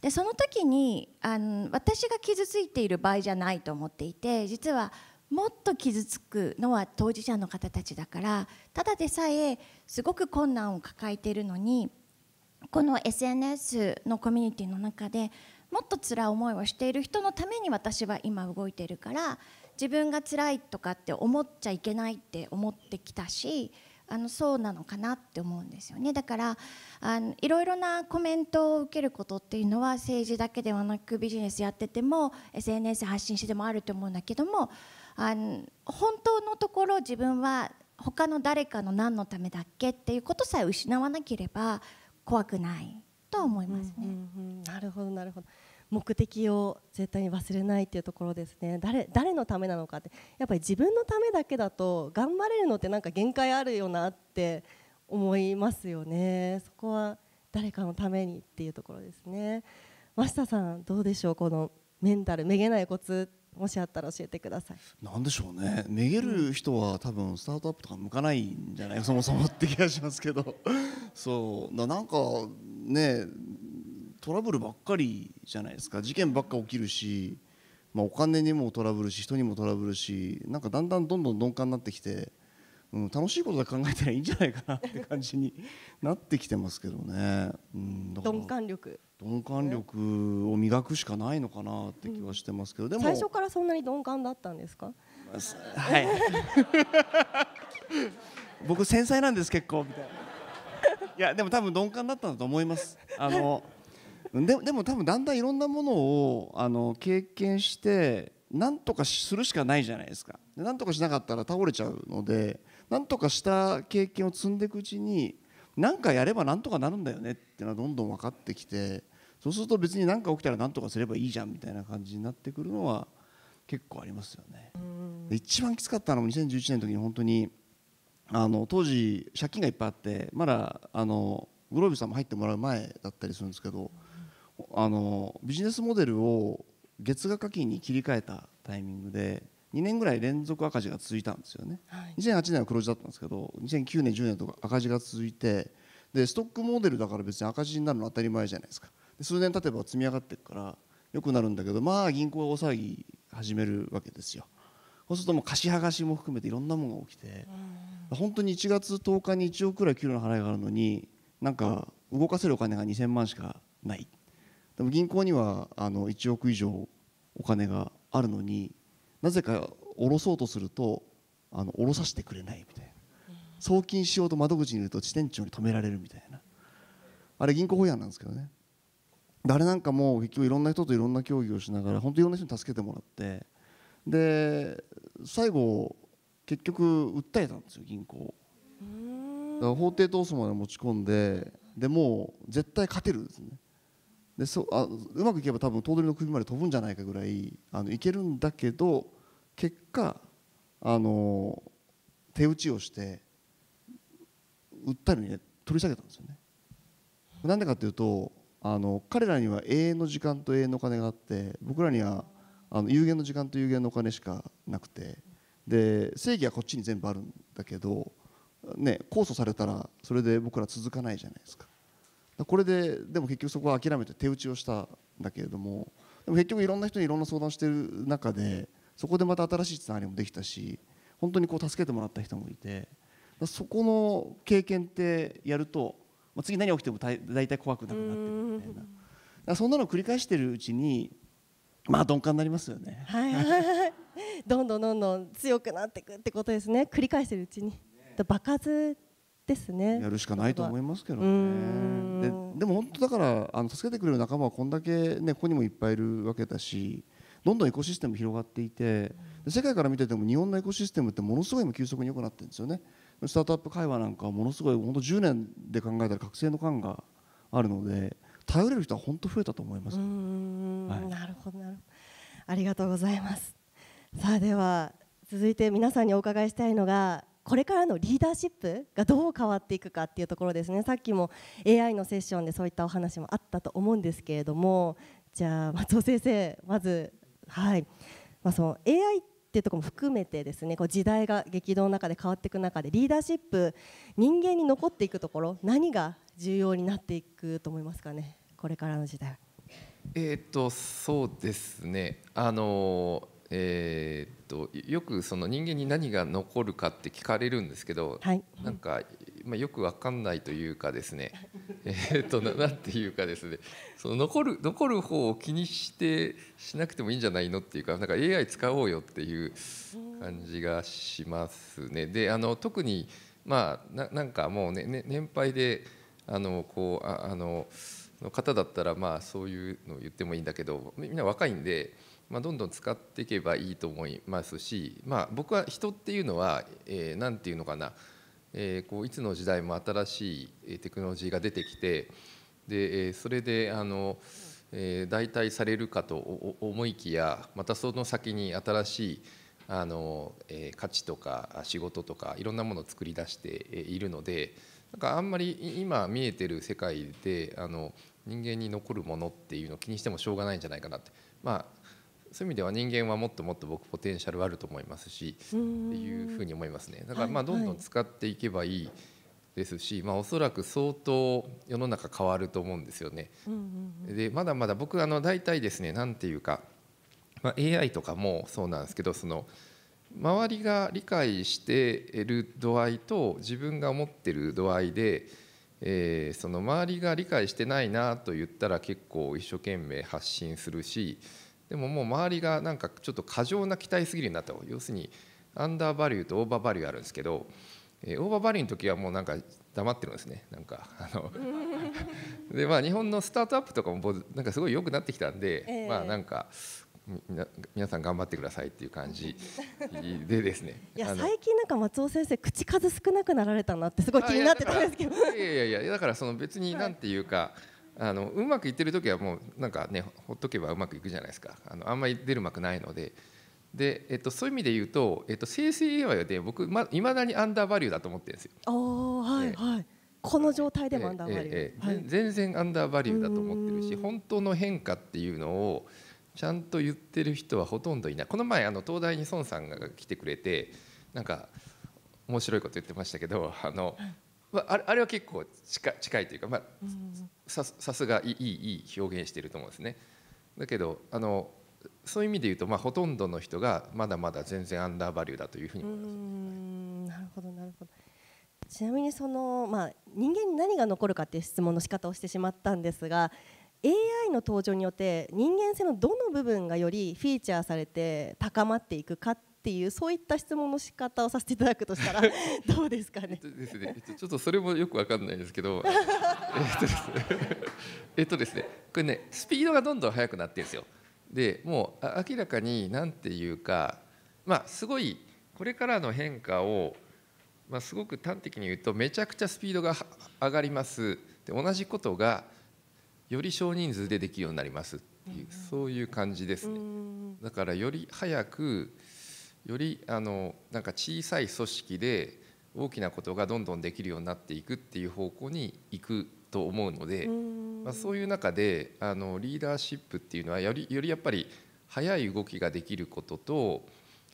でその時にあの私が傷ついている場合じゃないと思っていて実はもっと傷つくのは当事者の方たちだからただでさえすごく困難を抱えているのにこの SNS のコミュニティの中でもっと辛い思いをしている人のために私は今動いているから自分が辛いとかって思っちゃいけないって思ってきたしあのそうなのかなって思うんですよねだからあのいろいろなコメントを受けることっていうのは政治だけではなくビジネスやってても SNS 発信してでもあると思うんだけどもあの本当のところ自分は他の誰かの何のためだっけっていうことさえ失わなければ怖くないとは思いますね。うんうん、なるほどなるほど目的を絶対に忘れないっていうところですね誰誰のためなのかってやっぱり自分のためだけだと頑張れるのってなんか限界あるよなって思いますよねそこは誰かのためにっていうところですね増田さんどうでしょうこのメンタルめげないコツもしあったら教えてください。何でしょうね。めげる人は多分スタートアップとか向かないんじゃないそもそもって気がしますけど、そうなんかねトラブルばっかりじゃないですか事件ばっか起きるし、まあ、お金にもトラブルし人にもトラブルしなんかだんだんどんどん鈍感になってきて、うん、楽しいことだけ考えたらいいんじゃないかなって感じになってきてますけどね、うん、鈍感力鈍感力を磨くしかないのかなって気はしてますけど、うん、でも最初からそんなに鈍感だったんですかはい僕繊細なんです結構みたいないやでも多分鈍感だったんだと思いますあのででも多分だんだんいろんなものをあの経験してなんとかするしかないじゃないですかなんとかしなかったら倒れちゃうのでなんとかした経験を積んでいくうちに何かやればなんとかなるんだよねっていうのはどんどん分かってきてそうすると別に何か起きたら何とかすればいいじゃんみたいな感じになってくるのは結構ありますよね。一番きつかったのも2011年の時に本当にあの当時借金がいっぱいあってまだあのグロービーさんも入ってもらう前だったりするんですけど。あのビジネスモデルを月額課金に切り替えたタイミングで2年ぐらい連続赤字が続いたんですよね、はい、2008年は黒字だったんですけど2009年10年とか赤字が続いてでストックモデルだから別に赤字になるの当たり前じゃないですかで数年経てば積み上がっていくからよくなるんだけどまあ銀行が大騒ぎ始めるわけですよそうするともう貸し剥がしも含めていろんなものが起きて本当に1月10日に1億くらい給料の払いがあるのになんか動かせるお金が2000万しかないでも銀行にはあの1億以上お金があるのになぜか下ろそうとするとあの下ろさせてくれないみたいな送金しようと窓口にいると支店長に止められるみたいなあれ銀行法違反なんですけどね誰なんかも結局いろんな人といろんな協議をしながら本当にいろんな人に助けてもらってで最後結局訴えたんですよ銀行だから法廷闘争まで持ち込んででもう絶対勝てるですねでそあうまくいけば多分頭取の首まで飛ぶんじゃないかぐらいあのいけるんだけど結果あの手打ちをして訴えるに、ね、取り下げたんですよね。なんでかというとあの彼らには永遠の時間と永遠のお金があって僕らにはあの有限の時間と有限のお金しかなくてで正義はこっちに全部あるんだけど、ね、控訴されたらそれで僕ら続かないじゃないですか。これででも結局そこは諦めて手打ちをしたんだけれどもでも結局いろんな人にいろんな相談してる中でそこでまた新しいつながりもできたし本当にこう助けてもらった人もいてそこの経験ってやると、まあ、次何起きても大体怖くなくなってるみたいなそんなのを繰り返してるうちにまあ鈍感になりますよね。はいどんどんどんどん強くなっていくってことですね繰り返してるうちに。爆発ですねやるしかないと思いますけどねででも本当だからあの助けてくれる仲間はこんだけ、ね、ここにもいっぱいいるわけだしどんどんエコシステム広がっていて世界から見てても日本のエコシステムってものすごい今急速に良くなってるんですよねスタートアップ会話なんかはものすごい本当10年で考えたら覚醒の感があるので頼れる人は本当増えたと思います、はい、なるほどなるほどありがとうございますさあでは続いて皆さんにお伺いしたいのがこれからのリーダーシップがどう変わっていくかっていうところですねさっきも AI のセッションでそういったお話もあったと思うんですけれどもじゃあ松尾先生まず、はいまあ、その AI っていうところも含めてですねこう時代が激動の中で変わっていく中でリーダーシップ人間に残っていくところ何が重要になっていくと思いますかねこれからの時代。えっと、そうですねあの、えーと、よくその人間に何が残るかって聞かれるんですけど、はい、なんか、まあ、よく分かんないというかですね えっと何ていうかですねその残る残る方を気にしてしなくてもいいんじゃないのっていうかなんか AI 使おうよっていう感じがしますね。であの特に、まあ、ななんかもうね、ね年配であのこうああのの方だったらまあそういうのを言ってもいいんだけどみんな若いんで。まあ、どんどん使っていけばいいと思いますし、まあ、僕は人っていうのは何、えー、て言うのかな、えー、こういつの時代も新しいテクノロジーが出てきてでそれであの、えー、代替されるかと思いきやまたその先に新しいあの、えー、価値とか仕事とかいろんなものを作り出しているのでなんかあんまり今見えてる世界であの人間に残るものっていうのを気にしてもしょうがないんじゃないかなって。まあそういう意味では人間はもっともっと僕ポテンシャルあると思いますしっていうふうに思いますねだからまあどんどん使っていけばいいですし、まあ、おそらく相当世の中変わると思うんですよね。でまだまだ僕あの大体ですね何て言うか、まあ、AI とかもそうなんですけどその周りが理解している度合いと自分が思ってる度合いで。えー、その周りが理解してないなと言ったら結構一生懸命発信するし、でももう周りがなんかちょっと過剰な期待すぎるなと要するにアンダーバリューとオーバーバリューあるんですけど、えー、オーバーバリューの時はもうなんか黙ってるんですねなんかあの でまあ日本のスタートアップとかもなんかすごい良くなってきたんで、えー、まあなんか皆さん頑張ってくださいっていう感じでですねいや最近なんか松尾先生口数少なくなられたなってすごい気になってたんですけどいやいやいやだからその別になんていうか、はいあのうまくいってる時はもうなんかねほっとけばうまくいくじゃないですかあのあんまり出るくないのでで、えっと、そういう意味で言うと、えっと、生成 AI で僕いまだにアンダーバリューだと思ってるんですよ。はいはい、この状態でもアンダーバリュー、えええはい、全然アンダーバリューだと思ってるし本当の変化っていうのをちゃんと言ってる人はほとんどいないこの前あの東大に孫さんが来てくれてなんか面白いこと言ってましたけどあの、はいまあ、あれは結構近近いというか、まあ、ささすがいいいい表現してると思うんですね。だけどあのそういう意味で言うと、まあ、ほとんどの人がまだまだ全然アンダーバリューだというふうに思います。なるほどなるほどちなみにその、まあ、人間に何が残るかっていう質問の仕方をしてしまったんですが AI の登場によって人間性のどの部分がよりフィーチャーされて高まっていくかっっていうそういった質問の仕方をさせていただくとしたら どうですかね。ですね、ちょっとそれもよくわかんないですけど、えっとですね、これねスピードがどんどん速くなってるんですよ。でもう明らかに何ていうかまあすごいこれからの変化を、まあ、すごく端的に言うとめちゃくちゃスピードが上がりますで同じことがより少人数でできるようになりますっていう、そういう感じですね。だからより早くよりあのなんか小さい組織で大きなことがどんどんできるようになっていくっていう方向に行くと思うのでまあ、そういう中であのリーダーシップっていうのはよりよりやっぱり速い動きができることと、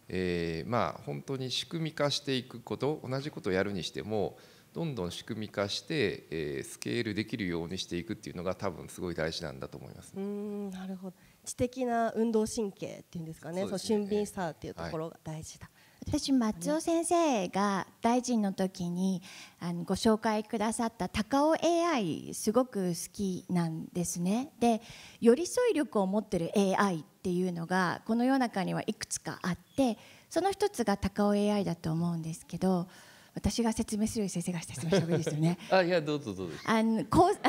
えー、まあ本当に仕組み化していくこと同じことをやるにしてもどんどん仕組み化して、えー、スケールできるようにしていくっていうのが多分すごい大事なんだと思います。うんなるほど知的な運動神経っていうんですかね、そう、ね、俊敏さっていうところが大事だ。はい、私松尾先生が大臣の時にあのご紹介くださった高尾 AI すごく好きなんですねで寄り添い力を持ってる AI っていうのがこの世の中にはいくつかあってその一つが高尾 AI だと思うんですけど私が説明するより先生が説明した方がいいですよね。あいやどうぞどうぞ。あのこう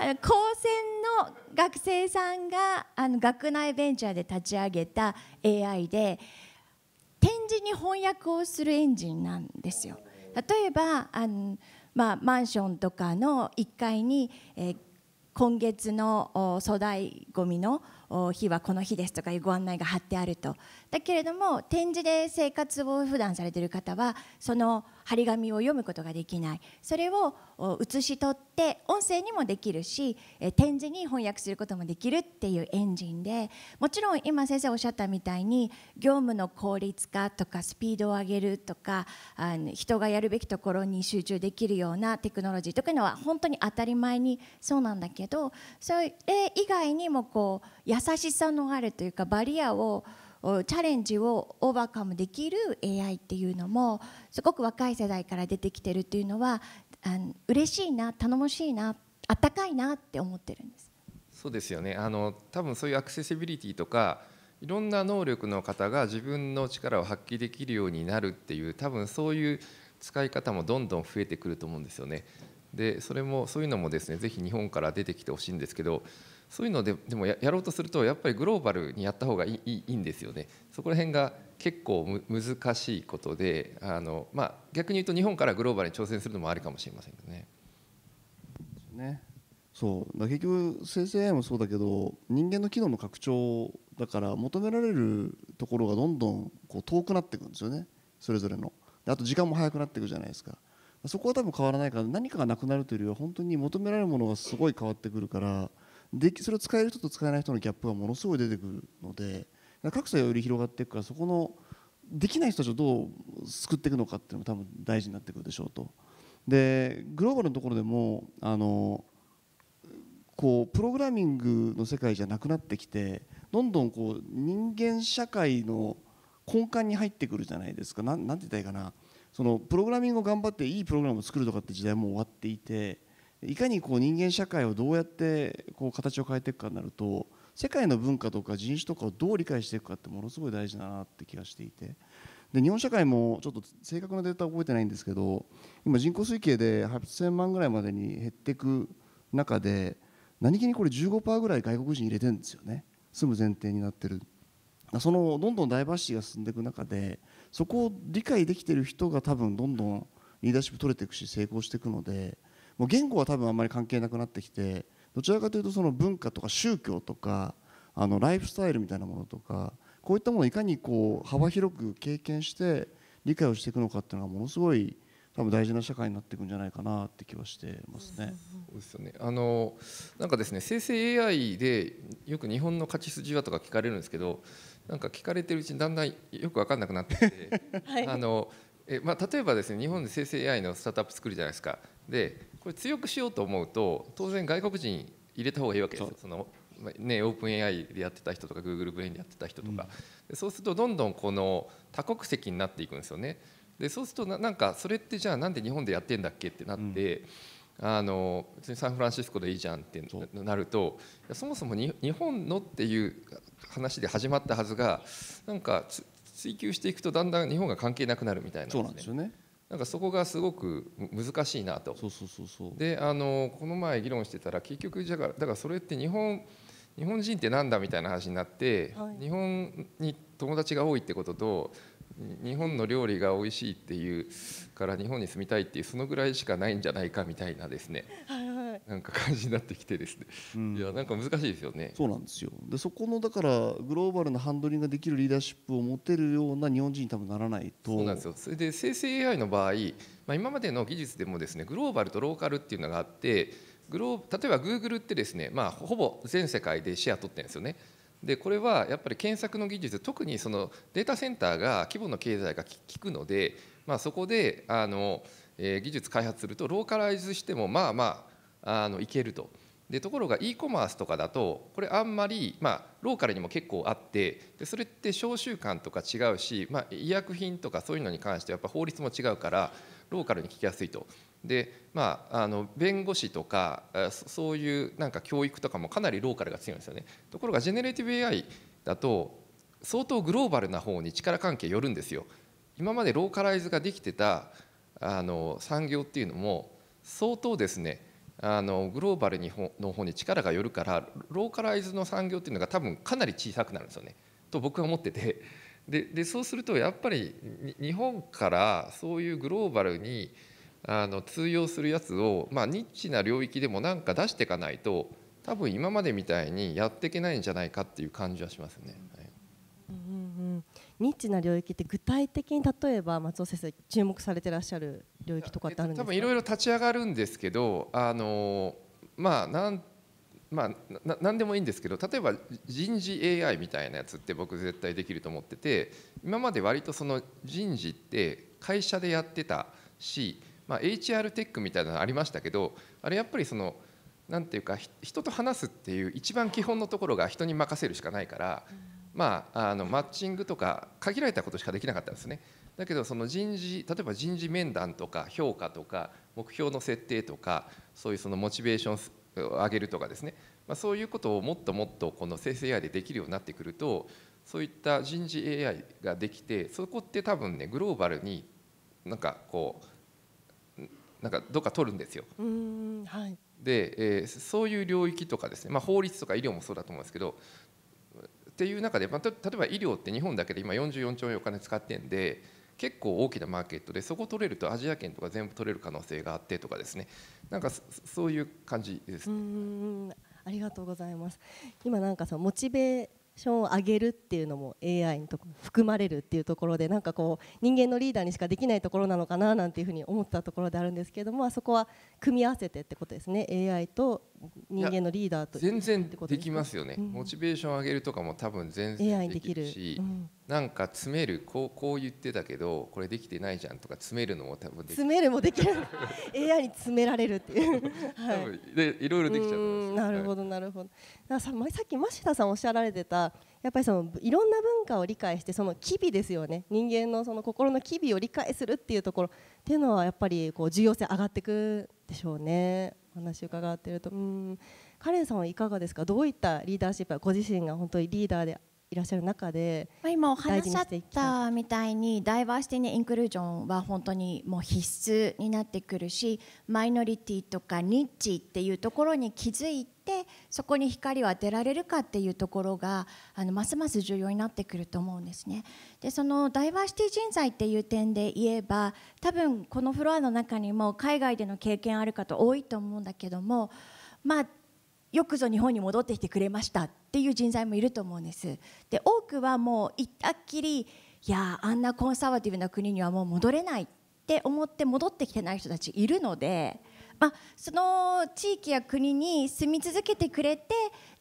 あの高専の学生さんがあの学内ベンチャーで立ち上げた AI で展示に翻訳をするエンジンなんですよ。例えばあの、まあ、マンションとかの1階に、えー、今月の粗大ごみの日はこの日ですとかいうご案内が貼ってあるとだけれども展示で生活を普段されている方はその張り紙を読むことができないそれを写し取って音声にもできるし展示に翻訳することもできるっていうエンジンでもちろん今先生おっしゃったみたいに業務の効率化とかスピードを上げるとかあの人がやるべきところに集中できるようなテクノロジーというのは本当に当たり前にそうなんだけどそれ以外にもこう優しさのあるというかバリアをチャレンジをオーバーカムできる AI っていうのもすごく若い世代から出てきてるっていうのはあの嬉しいな頼もしいなあったかいなって思ってるんです。そうですよねあの多分そういうアクセシビリティとかいろんな能力の方が自分の力を発揮できるようになるっていう多分そういう使い方もどんどん増えてくると思うんですよね。でそれもそういうのもですねぜひ日本から出てきてほしいんですけどそういうのででもやろうとするとやっぱりグローバルにやった方がいいいいんですよね。そこら辺が結構難しいことであの、まあ、逆に言うと日本からグローバルに挑戦するのもあるかもしれませんけどね。ねそうだ結局生成 AI もそうだけど人間の機能の拡張だから求められるところがどんどんこう遠くなっていくんですよねそれぞれのあと時間も早くなっていくじゃないですかそこは多分変わらないから何かがなくなるというよりは本当に求められるものがすごい変わってくるから。でそれを使える人と使えない人のギャップがものすごい出てくるので格差がより広がっていくからそこのできない人たちをどう救っていくのかっていうのも多分大事になってくるでしょうと。でグローバルのところでもあのこうプログラミングの世界じゃなくなってきてどんどんこう人間社会の根幹に入ってくるじゃないですか何て言ったらいいかなそのプログラミングを頑張っていいプログラムを作るとかって時代も終わっていていかにこう人間社会をどうやってこう形を変えていくかになると世界の文化とか人種とかをどう理解していくかってものすごい大事だなって気がしていてで日本社会もちょっと正確なデータ覚えてないんですけど今人口推計で8000万ぐらいまでに減っていく中で何気にこれ15%ぐらい外国人入れてるんですよね住む前提になってるそのどんどんダイバーシティが進んでいく中でそこを理解できてる人が多分どんどんリーダーシップ取れていくし成功していくのでもう言語は多分あんまり関係なくなってきてどちらかというとその文化とか宗教とかあのライフスタイルみたいなものとかこういったものをいかにこう幅広く経験して理解をしていくのかっていうのがものすごい多分大事な社会になっていくんじゃないかなって気はしてますね。そうですよね。あのなんかですね生成 AI でよく日本の勝ち筋はとか聞かれるんですけど、なんか聞かれてるうちにだんだんよく分かんなくなってて、はい、あのえまあ例えばですね日本で生成 AI のスタートアップ作るじゃないですか。でこれ強くしようと思うと当然外国人入れた方がいいわけですそのね、オープン AI でやってた人とか Google ブレインでやってた人とか、うん、そうするとどんどんこの多国籍になっていくんですよねでそうするとなんかそれってじゃあなんで日本でやってんだっけってなって、うん、あの別にサンフランシスコでいいじゃんってなるとそもそも日本のっていう話で始まったはずがなんか追求していくとだんだん日本が関係なくなるみたいな、ね、そうなんですよねなんかそこがすごく難しいなと。そうそうそうそうであのこの前議論してたら結局じゃだからそれって日本日本人ってなんだみたいな話になって、はい、日本に友達が多いってことと日本の料理が美味しいっていうから日本に住みたいっていうそのぐらいしかないんじゃないかみたいなですね、はいなんか感じになってきてですね、うん、いやなんか難しいですよねそうなんですよでそこのだからグローバルなハンドリングができるリーダーシップを持てるような日本人に多分ならないとそうなんですよそれで生成 AI の場合、まあ、今までの技術でもですねグローバルとローカルっていうのがあってグロー例えばグーグルってですね、まあ、ほぼ全世界でシェア取ってるんですよねでこれはやっぱり検索の技術特にそのデータセンターが規模の経済が効くので、まあ、そこであの、え技術開発するとローカライズしてもまあまああのいけると。でところが e コマースとかだとこれあんまり、まあ、ローカルにも結構あってでそれって商習慣とか違うし、まあ、医薬品とかそういうのに関してはやっぱ法律も違うからローカルに聞きやすいと。でまあ、あの弁護士とかそういうなんか教育とかもかなりローカルが強いんですよねところがジェネレーティブ AI だと相当グローバルな方に力関係よるんですよ今までローカライズができてたあの産業っていうのも相当ですねあのグローバルにの方に力が寄るからローカライズの産業っていうのが多分かなり小さくなるんですよねと僕は思っててででそうするとやっぱり日本からそういうグローバルにあの通用するやつを、まあ、ニッチな領域でもなんか出していかないと多分今までみたいにやっていけないんじゃないかっていう感じはしますね。ニッチな領域って具体的に例えば松尾先生注目されてらっしゃる領域とかってあるんですか、多分いろいろ立ち上がるんですけどあのまあなんまあ、何でもいいんですけど例えば人事 AI みたいなやつって僕絶対できると思ってて今まで割とその人事って会社でやってたし、まあ、HR テックみたいなのありましたけどあれやっぱりその何ていうか人と話すっていう一番基本のところが人に任せるしかないから、まあ、あのマッチングとか限られたことしかできなかったんですねだけどその人事例えば人事面談とか評価とか目標の設定とかそういうそのモチベーションを上げるとかですね、まあ、そういうことをもっともっとこの生成 AI でできるようになってくるとそういった人事 AI ができてそこって多分ねグローバルになんかこうなんかどっか取るんですよ。はい、で、えー、そういう領域とかですね、まあ、法律とか医療もそうだと思うんですけどっていう中で、まあ、例えば医療って日本だけで今44兆円お金使ってんで結構大きなマーケットでそこ取れるとアジア圏とか全部取れる可能性があってとかですねなんかそういう感じです、ね、ありがとうございます今なんかさモチベーションを上げるっていうのも AI にと含まれるっていうところでなんかこう人間のリーダーにしかできないところなのかななんていうふうに思ったところであるんですけれどもあそこは組み合わせてってことですね AI と人間のリーダーと全然できますよね、うん、モチベーション上げるとかも多分全然できるし、うん、なんか詰めるこうこう言ってたけどこれできてないじゃんとか詰めるのも多分詰めるもできる AI に詰められるっていう、はい、でいろいろできちゃうなるほどなるほど、はい、ささっき増田さんおっしゃられてたやっぱりそのいろんな文化を理解してその機微ですよね人間のその心の機微を理解するっていうところっていうのはやっぱりこう重要性上がっていくでしょうね。話伺っているとうんカレンさんはいかがですかどういったリーダーシップはご自身が本当にリーダーでいらっしゃる中で今お話しあったみたいにダイバーシティにインクルージョンは本当にもう必須になってくるしマイノリティとかニッチっていうところに気づいてそこに光は出られるかっていうところがあのますます重要になってくると思うんですね。でそのダイバーシティ人材っていう点で言えば多分このフロアの中にも海外での経験ある方多いと思うんだけどもまあよくぞ日本に戻ってきてくれましたっていう人材もいると思うんですで多くはもう行ったっきりいやあんなコンサバティブな国にはもう戻れないって思って戻ってきてない人たちいるので、まあ、その地域や国に住み続けてくれて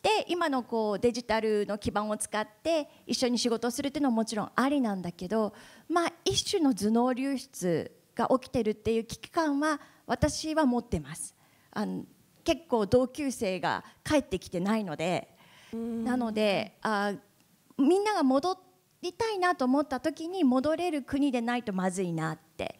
で今のこうデジタルの基盤を使って一緒に仕事をするっていうのはもちろんありなんだけど、まあ、一種の頭脳流出が起きてるっていう危機感は私は持ってます。あの結構同級生が帰ってきてないのでなのであみんなが戻りたいなと思った時に戻れる国でないとまずいなって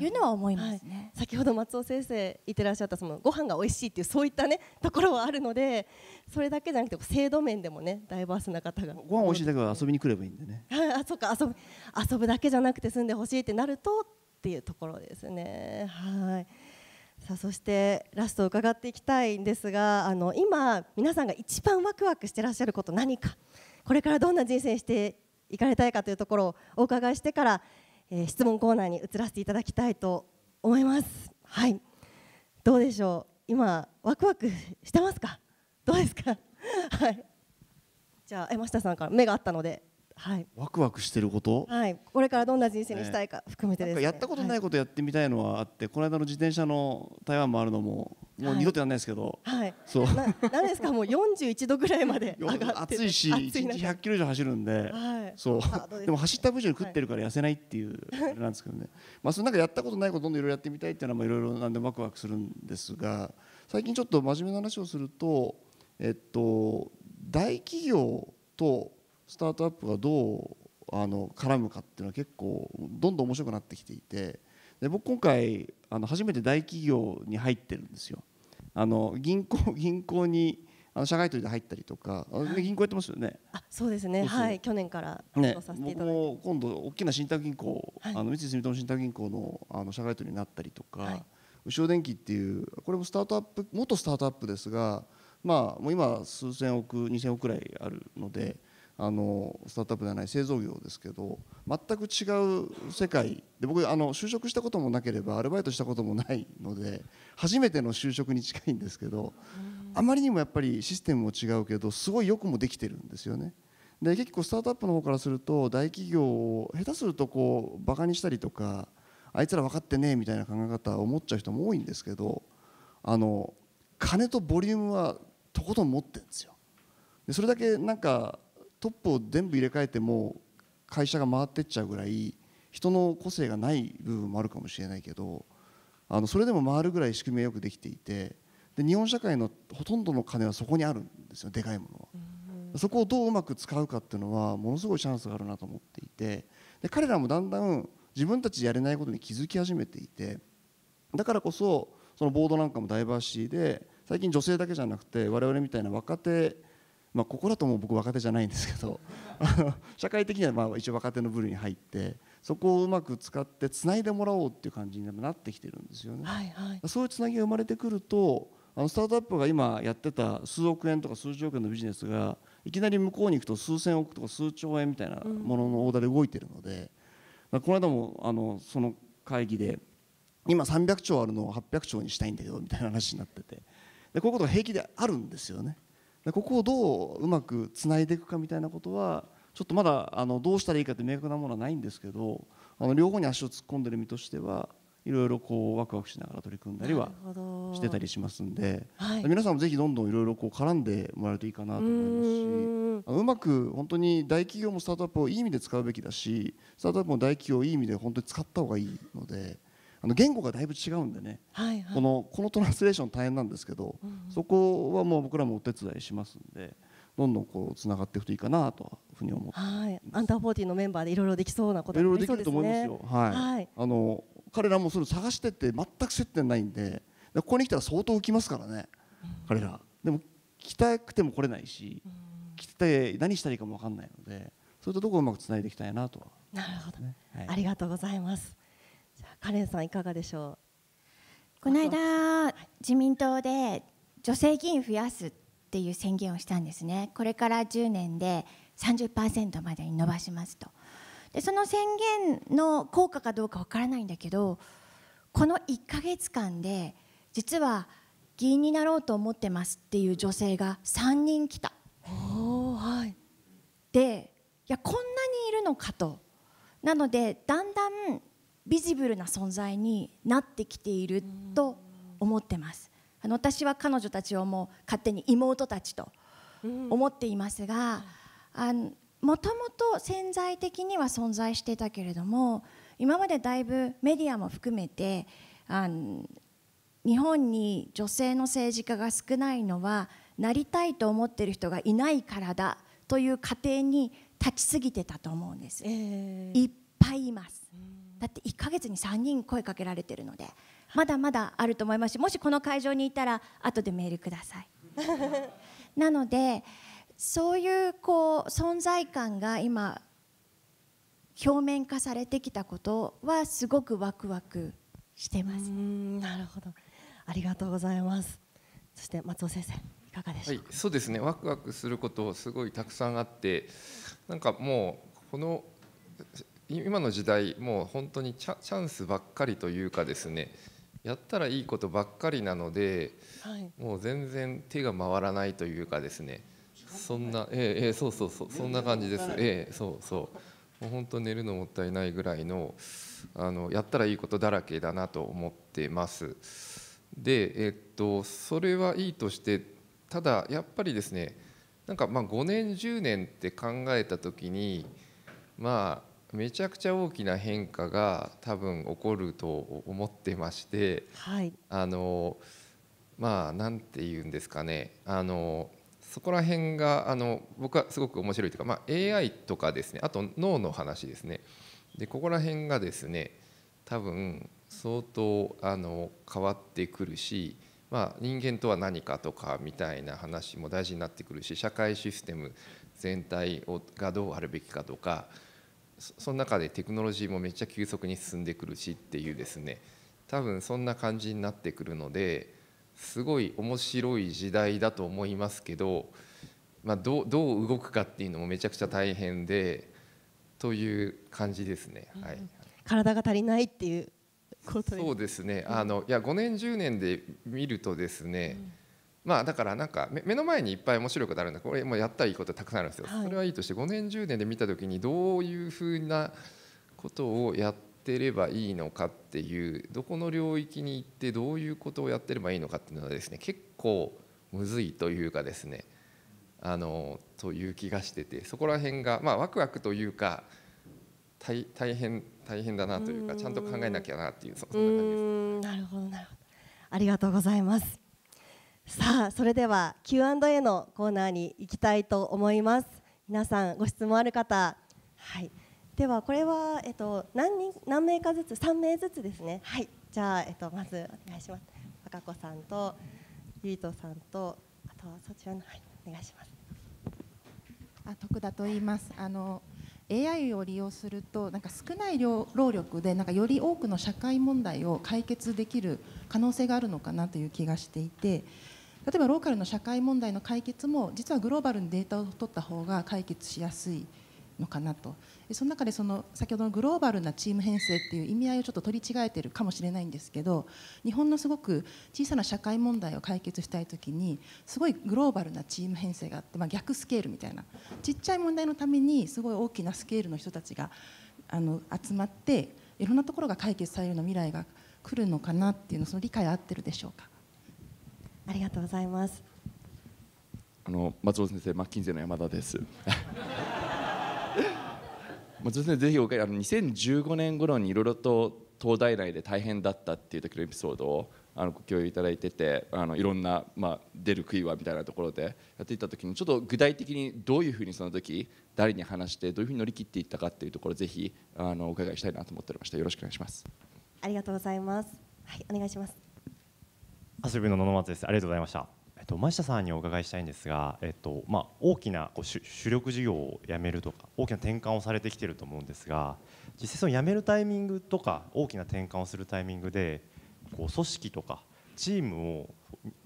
いうのは思いますね、はい、先ほど松尾先生言ってらっしゃったそのご飯が美味しいっていうそういったねところはあるのでそれだけじゃなくて制度面でもねダイバースな方がご飯美味しいだけは遊びに来ればいいんでね、あそっか遊ぶ遊ぶだけじゃなくて住んでほしいってなるとっていうところですねはい。さあそしてラストを伺っていきたいんですがあの今皆さんが一番ワクワクしてらっしゃること何かこれからどんな人生にしていかれたいかというところをお伺いしてから、えー、質問コーナーに移らせていただきたいと思いますはいどうでしょう今ワクワクしてますかどうですか はいじゃあ山下さんから目があったのではい、ワクワクしてること、はい、これからどんな人生にしたいか含めて、ねね、やったことないことやってみたいのはあって、はい、この間の自転車の台湾もあるのももう二度とやらないですけど、はい、そうなんですかもう41度ぐらいまで上がって暑いし1日100キロ以上走るんで、はい、そうでも走った分以上に食ってるから痩せないっていうあれなんですけどね、まあその中やったことないことどんどんいろいろやってみたいっていうのはいろいろなんでワクワクするんですが最近ちょっと真面目な話をするとえっと大企業とスタートアップがどうあの絡むかっていうのは結構どんどん面白くなってきていてで僕今回あの初めて大企業に入ってるんですよ。あの銀行 銀行にあの社外取で入ったりとか、銀行やってますよね。あ、そうですね。はい、去年から僕も今度大きな信託銀行、あの三井住友信託銀行のあの社外取になったりとか、後ろ電機っていうこれもスタートアップ元スタートアップですが、まあもう今数千億、二千億くらいあるので、あのスタートアップではない製造業ですけど全く違う世界で僕あの就職したこともなければアルバイトしたこともないので初めての就職に近いんですけどあまりにもやっぱりシステムも違うけどすごいよくもできてるんですよね。で結構スタートアップの方からすると大企業を下手するとこうバカにしたりとかあいつら分かってねえみたいな考え方を思っちゃう人も多いんですけどあの金とボリュームはとことん持ってるんですよ。でそれだけなんかトップを全部入れ替えても会社が回ってっちゃうぐらい人の個性がない部分もあるかもしれないけどあのそれでも回るぐらい仕組みはよくできていてで日本社会のほとんどの金はそこにあるんですよでかいものは。そこをどううまく使うかっていうのはものすごいチャンスがあるなと思っていてで彼らもだんだん自分たちでやれないことに気づき始めていてだからこそそのボードなんかもダイバーシティで最近女性だけじゃなくて我々みたいな若手まあ、ここだともう僕若手じゃないんですけど 社会的にはまあ一応若手の部類に入ってそこをうまく使ってつないでもらおうっていう感じになってきてるんですよね。はいはい、そういうつなぎが生まれてくるとあのスタートアップが今やってた数億円とか数十億円のビジネスがいきなり向こうに行くと数千億とか数兆円みたいなもののオーダーで動いてるので、うん、この間もあのその会議で今300兆あるのを800兆にしたいんだけどみたいな話になっててでこういうことが平気であるんですよね。ここをどううまくつないでいくかみたいなことはちょっとまだあのどうしたらいいかって明確なものはないんですけどあの両方に足を突っ込んでる身としてはいろいろこうワクワクしながら取り組んだりはしてたりしますんで、はい、皆さんもぜひどんどんいろいろ絡んでもらえるといいかなと思いますしううまく本当に大企業もスタートアップをいい意味で使うべきだしスタートアップも大企業をいい意味で本当に使った方がいいので。あの言語がだいぶ違うんでね、はいはい、このこのトランスレーション大変なんですけど、うん、そこはもう僕らもお手伝いしますんでどんどんこうつながっていくといいかなといふうに思ってはい、アンダーフォーティーのメンバーでいろいろできそうなこといろいろできると思いますよ、はい、はい、あの彼らもそれ探してて全く接点ないんでここに来たら相当浮きますからね、うん、彼らでも来たくても来れないし、うん、来て何したらいいかも分かんないのでそういったところをうまくつないでいきたいなとは、ね、なるほど、はい、ありがとうございますカレンさんいかがでしょうこの間、自民党で女性議員増やすっていう宣言をしたんですねこれから10年で30%までに伸ばしますとでその宣言の効果かどうかわからないんだけどこの1か月間で実は議員になろうと思ってますっていう女性が3人来た。はい、でいやこんなにいるのかとなのでだんだんビジブルな存在になってきていると思ってますあの私は彼女たちをもう勝手に妹たちと思っていますがもともと潜在的には存在してたけれども今までだいぶメディアも含めてあの日本に女性の政治家が少ないのはなりたいと思ってる人がいないからだという過程に立ちすぎてたと思うんです、えー、いっぱいいます、だって1か月に3人声かけられてるのでまだまだあると思いますしもしこの会場にいたら後でメールください。なのでそういうこう存在感が今表面化されてきたことはすごくワクワクしてます。なるほどありがとうございます。そして松尾先生いかがでしょうか、はい、そうですねワクワクすることすごいたくさんあってなんかもうこの今の時代もう本当にチャンスばっかりというかですねやったらいいことばっかりなので、はい、もう全然手が回らないというかですねそんな、ええそうそうそうそんな感じです、ええそうそうもう本当寝るのもったいないぐらいのあのやったらいいことだらけだなと思ってます。で、えっとそれはいいとしてただやっぱりですねなんかまあ5年10年って考えた時にまあめちゃくちゃ大きな変化が多分起こると思ってまして、はい、あのまあ何て言うんですかねあのそこら辺があの僕はすごく面白いというか、まあ、AI とかですねあと脳の話ですねでここら辺がですね多分相当あの変わってくるし、まあ、人間とは何かとかみたいな話も大事になってくるし社会システム全体をがどうあるべきかとかその中でテクノロジーもめっちゃ急速に進んでくるしっていうですね多分そんな感じになってくるのですごい面白い時代だと思いますけど、まあ、どう動くかっていうのもめちゃくちゃ大変でという感じですね。はい、体が足りないっていうそうですねあのいや5年10年で見るとですね、うんまあ、だからなんか目の前にいっぱい面白いことあるんだこれもやったらいいことたくさんあるんですよ、はい、それはいいとして5年10年で見た時にどういうふうなことをやってればいいのかっていうどこの領域に行ってどういうことをやってればいいのかっていうのはですね結構むずいというかですねあのという気がしててそこら辺がまあワクワクというか大大変大変だなというかちゃんと考えなきゃなっていうそんな感じです。なるほどなるほどありがとうございますさあそれでは Q&A のコーナーに行きたいと思います皆さんご質問ある方はいではこれはえっと何人何名かずつ3名ずつですねはいじゃあえっとまずお願いします若子さんとゆいとさんとあとはそちらのはいお願いしますあ徳田と言いますあの AI を利用するとなんか少ない労力でなんかより多くの社会問題を解決できる可能性があるのかなという気がしていて例えばローカルの社会問題の解決も実はグローバルにデータを取った方が解決しやすいのかなとその中でその先ほどのグローバルなチーム編成っていう意味合いをちょっと取り違えてるかもしれないんですけど日本のすごく小さな社会問題を解決したい時にすごいグローバルなチーム編成があって、まあ、逆スケールみたいなちっちゃい問題のためにすごい大きなスケールの人たちがあの集まっていろんなところが解決されるような未来が来るのかなっていうのその理解は合ってるでしょうか。ありがとうございます。あの松尾先生、マッキンゼの山田です。松尾先生、ぜひおかあの2015年頃にいろいろと東大内で大変だったっていう時のエピソードをあのご共有いただいててあのいろんな、まあ、出る杭はみたいなところでやっていた時にちょっと具体的にどういうふうにその時誰に話してどういうふうに乗り切っていったかっていうところぜひあのお伺いしたいなと思っておりましたよろしくお願いしますありがとうございますはいお願いします遊びの野々松です。ありがとうございました。えっと、真下さんにお伺いしたいんですが、えっとまあ、大きなこう主力事業をやめるとか大きな転換をされてきてると思うんですが実際その辞めるタイミングとか大きな転換をするタイミングでこう組織とかチームを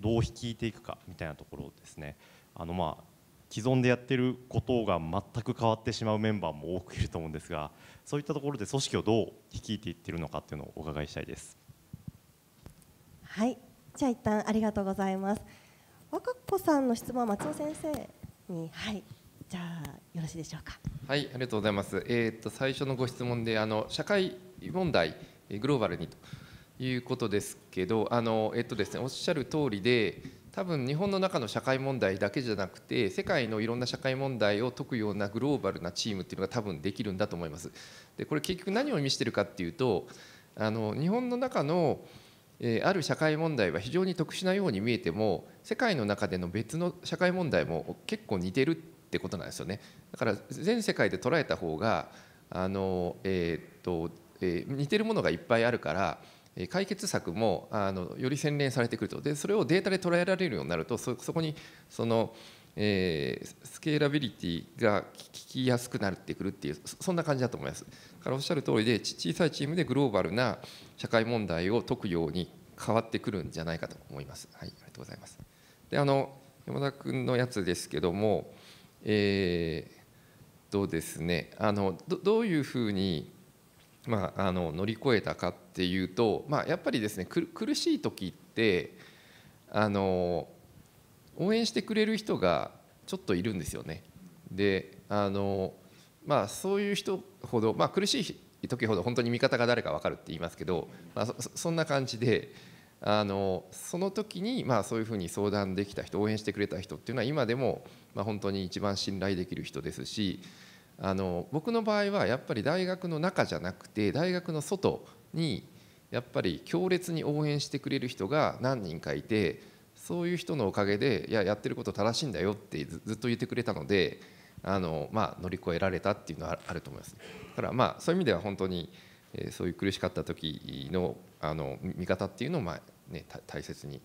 どう率いていくかみたいなところですねあの、まあ、既存でやってることが全く変わってしまうメンバーも多くいると思うんですがそういったところで組織をどう率いていってるのかっていうのをお伺いしたいです。はいじゃあ一旦ありがとうございます。若子さんの質問は松尾先生に、はい、じゃあよろしいでしょうか。はい、ありがとうございます。えー、っと最初のご質問であの社会問題グローバルにということですけど、あのえっとですねおっしゃる通りで。多分日本の中の社会問題だけじゃなくて世界のいろんな社会問題を解くようなグローバルなチームっていうのが多分できるんだと思います。でこれ結局何を意味しているかっていうとあの日本の中のえある社会問題は非常に特殊なように見えても世界の中での別の社会問題も結構似てるってことなんですよねだから全世界で捉えた方があの、えー、っとえー、似てるものがいっぱいあるから解決策もあのより洗練されてくるとでそれをデータで捉えられるようになるとそこにそのえー、スケーラビリティが聞きやすくなってくるっていうそんな感じだと思います。からおっしゃる通りで小さいチームでグローバルな社会問題を解くように変わってくるんじゃないかと思います。はい、ありがとうございます。であの山田君のやつですけども、えー、とですねあのどういうふうに、まあ、あの乗り越えたかっていうと、まあ、やっぱりですね苦しい時ってあの応援してくれる人がちょっといるんですよね。であのまあ、そういう人ほど、まあ、苦しい時ほど本当に味方が誰か分かるって言いますけど、まあ、そんな感じであのその時に、まあ、そういうふうに相談できた人応援してくれた人っていうのは今でも、まあ、本当に一番信頼できる人ですしあの僕の場合はやっぱり大学の中じゃなくて大学の外にやっぱり強烈に応援してくれる人が何人かいてそういう人のおかげでいややってること正しいんだよってずっと言ってくれたのであの、まあ、乗り越えられたっていうのはあると思います。だからまあそういう意味では本当にえそういう苦しかった時のあの見方っていうのをまあ、ね、大切に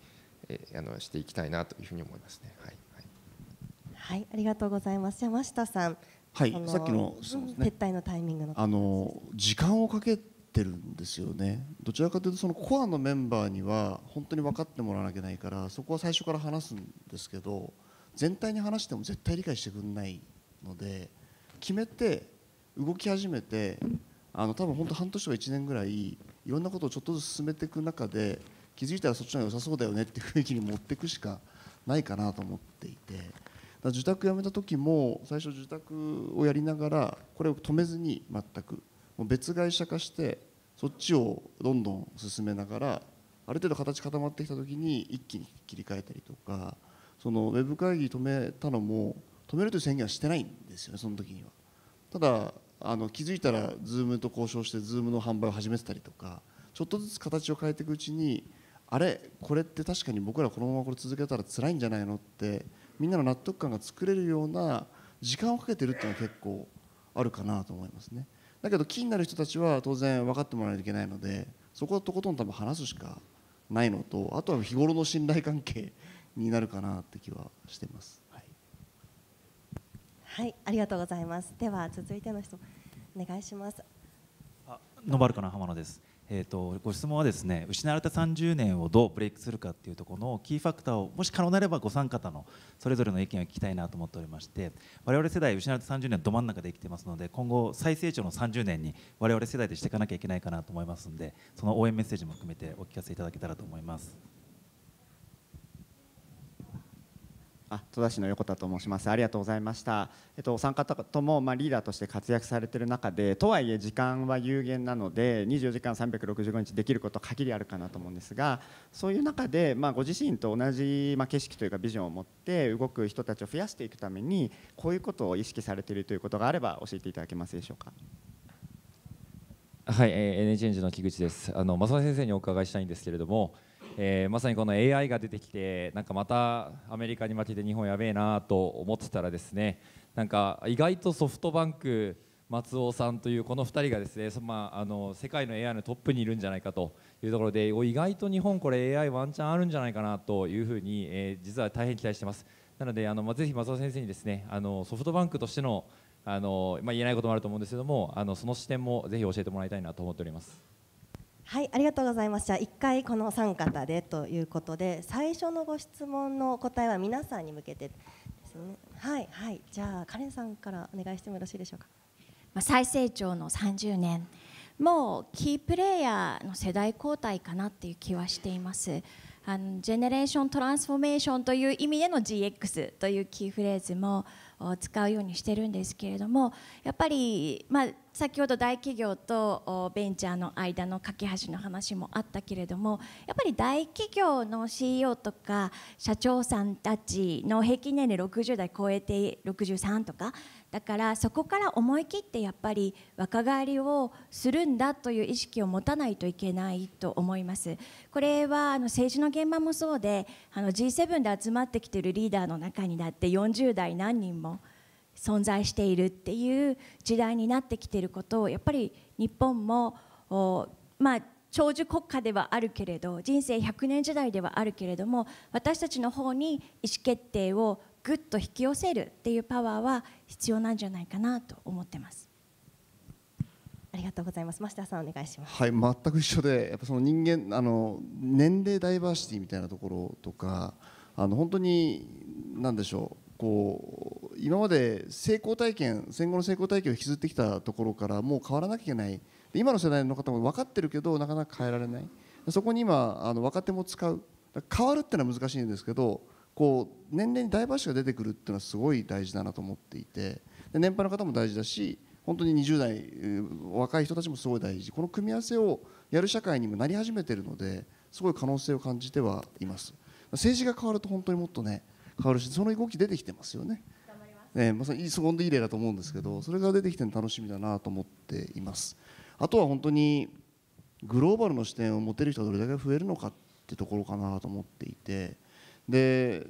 えあのしていきたいなというふうに思いますね。はい、はい、ありがとうございます。山下さん、はい、さっきの、ね、撤退のタイミングのあの時間をかけってるんですよねどちらかというとそのコアのメンバーには本当に分かってもらわなきゃいけないからそこは最初から話すんですけど全体に話しても絶対理解してくれないので決めて動き始めてあの多分本当半年とか1年ぐらいいろんなことをちょっとずつ進めていく中で気づいたらそっちの方が良さそうだよねっていう雰囲気に持っていくしかないかなと思っていてだ受託やめた時も最初受託をやりながらこれを止めずに全く。もう別会社化してそっちをどんどん進めながらある程度形固まってきた時に一気に切り替えたりとかそのウェブ会議止めたのも止めるという宣言はしてないんですよねその時には。ただあの気づいたら Zoom と交渉して Zoom の販売を始めてたりとかちょっとずつ形を変えていくうちにあれこれって確かに僕らこのままこれ続けたら辛いんじゃないのってみんなの納得感が作れるような時間をかけてるっていうのは結構あるかなと思いますね。だけど気になる人たちは当然分かってもらわないといけないのでそこはとことん多分話すしかないのとあとは日頃の信頼関係 になるかなって気はしてます。はい、はい、ありがとうございます。では続いての人お願いします。あ、ノバルかな浜野です。えーと、ご質問はですね失われた30年をどうブレイクするかっていうところのキーファクターをもし可能なればご参加方のそれぞれの意見を聞きたいなと思っておりまして我々世代失われた30年はど真ん中で生きてますので今後再成長の30年に我々世代でしていかなきゃいけないかなと思いますのでその応援メッセージも含めてお聞かせいただけたらと思います。あ戸田市の横田と申しますありがとうございました、えっと、お三方とも、まあ、リーダーとして活躍されている中でとはいえ時間は有限なので二十四時間三百六十五日できること限りあるかなと思うんですがそういう中で、まあ、ご自身と同じ、まあ、景色というかビジョンを持って動く人たちを増やしていくためにこういうことを意識されているということがあれば教えていただけますでしょうか。はい、ええー、NHN の木口です。あの、正先生にお伺いしたいんですけれども、えー、まさにこの AI が出てきてなんかまたアメリカに負けて日本やべえなと思ってたらですねなんか意外とソフトバンク松尾さんというこの2人がですね、まあ、あの世界の AI のトップにいるんじゃないかというところで意外と日本これ AI ワンチャンあるんじゃないかなというふうに、えー、実は大変期待してますなのであの、まあ、ぜひ松尾先生にですねあのソフトバンクとしてのあの、まあ、言えないこともあると思うんですけどもあのその視点もぜひ教えてもらいたいなと思っております。はいありがとうございますじゃあ1回この3方でということで最初のご質問のお答えは皆さんに向けてですねはいはいじゃあカレンさんからお願いしてもよろしいでしょうか、ま再成長の30年もうキープレーヤーの世代交代かなっていう気はしていますあのジェネレーショントランスフォーメーションという意味での GX というキーフレーズも使うようにしてるんですけれどもやっぱり、まあ、先ほど大企業とベンチャーの間の架け橋の話もあったけれどもやっぱり大企業の CEO とか社長さんたちの平均年齢60代超えて63とかだからそこから思い切ってやっぱり若返りをするんだという意識を持たないといけないと思いますこれはあの政治の現場もそうであの G7 で集まってきているリーダーの中にだって40代何人も存在しているっていう時代になってきていることをやっぱり日本もまあ長寿国家ではあるけれど人生100年時代ではあるけれども私たちの方に意思決定をぐっと引き寄せるっていうパワーは必要なんじゃないかなと思ってます。ありがとうございます。増田さんお願いします。はい、全く一緒で、やっぱその人間あの年齢ダイバーシティみたいなところとか、あの本当に何でしょう、こう今まで成功体験、戦後の成功体験を引きずってきたところからもう変わらなきゃいけない。今の世代の方も分かってるけどなかなか変えられない。そこに今あの若手も使う。変わるってのは難しいんですけど。こう年齢にダイバーシが出てくるっていうのはすごい大事だなと思っていてで年配の方も大事だし本当に20代若い人たちもすごい大事この組み合わせをやる社会にもなり始めてるのですごい可能性を感じてはいます政治が変わると本当にもっとね変わるしその動き出てきてますよねねまさにそこでいい例だと思うんですけどそれが出てきてるの楽しみだなと思っていますあとは本当にグローバルの視点を持てる人がどれだけ増えるのかってところかなと思っていてで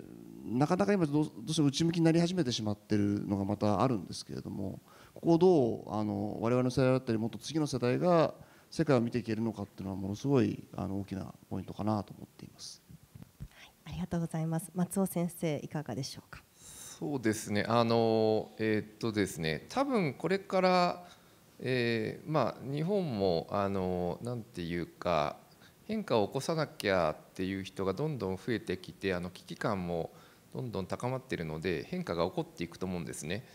なかなか今どうしても内向きになり始めてしまってるのがまたあるんですけれどもここをどうあの我々の世代だったりもっと次の世代が世界を見ていけるのかっていうのはものすごいあの大きなポイントかなと思っています、はい、ありがとうございます松尾先生いかがでしょうかそうですねあのえー、っとですね多分これからえー、まあ日本もあのなんていうか変化を起こさなきゃっていう人がどんどん増えてきてあの危機感もどんどん高まってるので変化が起こっていくと思うんですね。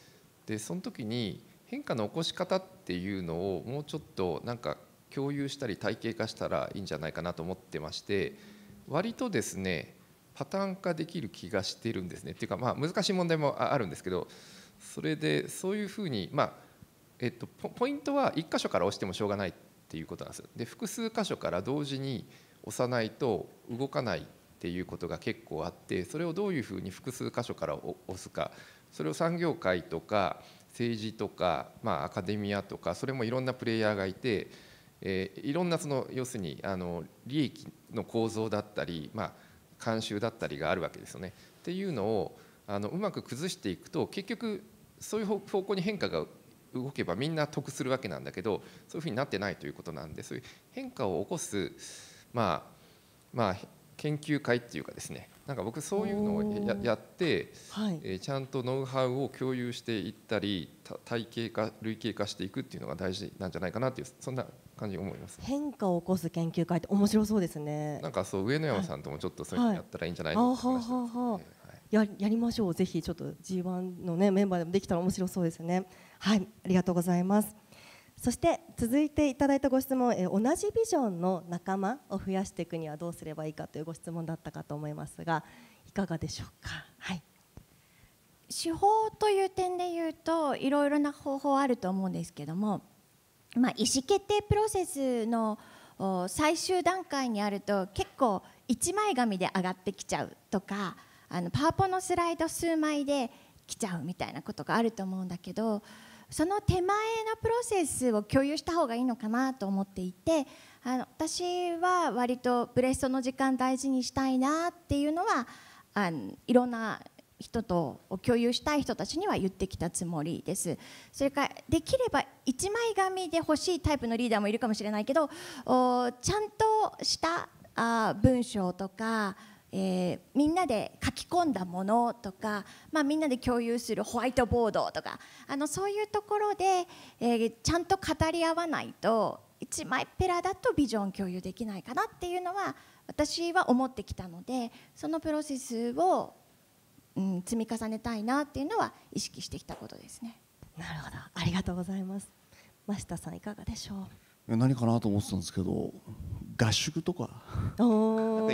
でその時に変化の起こし方っていうのをもうちょっとなんか共有したり体系化したらいいんじゃないかなと思ってまして割とですねパターン化できる気がしてるんですねっていうかまあ難しい問題もあるんですけどそれでそういうふうにまあえっとポイントは1箇所から押してもしょうがないっっていうことなんです。で複数箇所から同時に押さないと動かないっていうことが結構あってそれをどういうふうに複数箇所から押すかそれを産業界とか政治とか、まあ、アカデミアとかそれもいろんなプレイヤーがいて、えー、いろんなその要するにあの利益の構造だったり、まあ、慣習だったりがあるわけですよね。っていうのをあのうまく崩していくと結局そういう方向に変化が動けばみんな得するわけなんだけどそういうふうになってないということなんでそういう変化を起こす、まあ、まあ研究会っていうかですねなんか僕そういうのをややって、はい、えー、ちゃんとノウハウを共有していったり体系化類型化していくっていうのが大事なんじゃないかなっていうそんな感じ思います変化を起こす研究会って面白そうですねなんかそう上野山さんともちょっとそういうのやったらいいんじゃないの、はい、っいややりましょうぜひちょっと G1 の、ね、メンバーでもできたら面白そうですね。はい、ありがとうございます。そして続いていただいたご質問、え同じビジョンの仲間を増やしていくにはどうすればいいかというご質問だったかと思いますが、いかがでしょうか。はい。手法という点で言うといろいろな方法あると思うんですけども、まあ、意思決定プロセスの最終段階にあると結構一枚紙で上がってきちゃうとかあのパワポのスライド数枚で来ちゃうみたいなことがあると思うんだけどその手前のプロセスを共有した方がいいのかなと思っていてあの私は割とブレストの時間大事にしたいなっていうのはあのいろんな人と共有したい人たちには言ってきたつもりですそれからできれば一枚紙で欲しいタイプのリーダーもいるかもしれないけどちゃんとしたあ文章とかえー、みんなで書き込んだものとか、まあ、みんなで共有するホワイトボードとかあのそういうところで、えー、ちゃんと語り合わないと1枚ペラだとビジョン共有できないかなっていうのは私は思ってきたのでそのプロセスを、うん、積み重ねたいなっていうのは意識してきたことですね。なるほどありがとうございます増田さんいかがでしょう何かなと思ってたんですけど合宿とか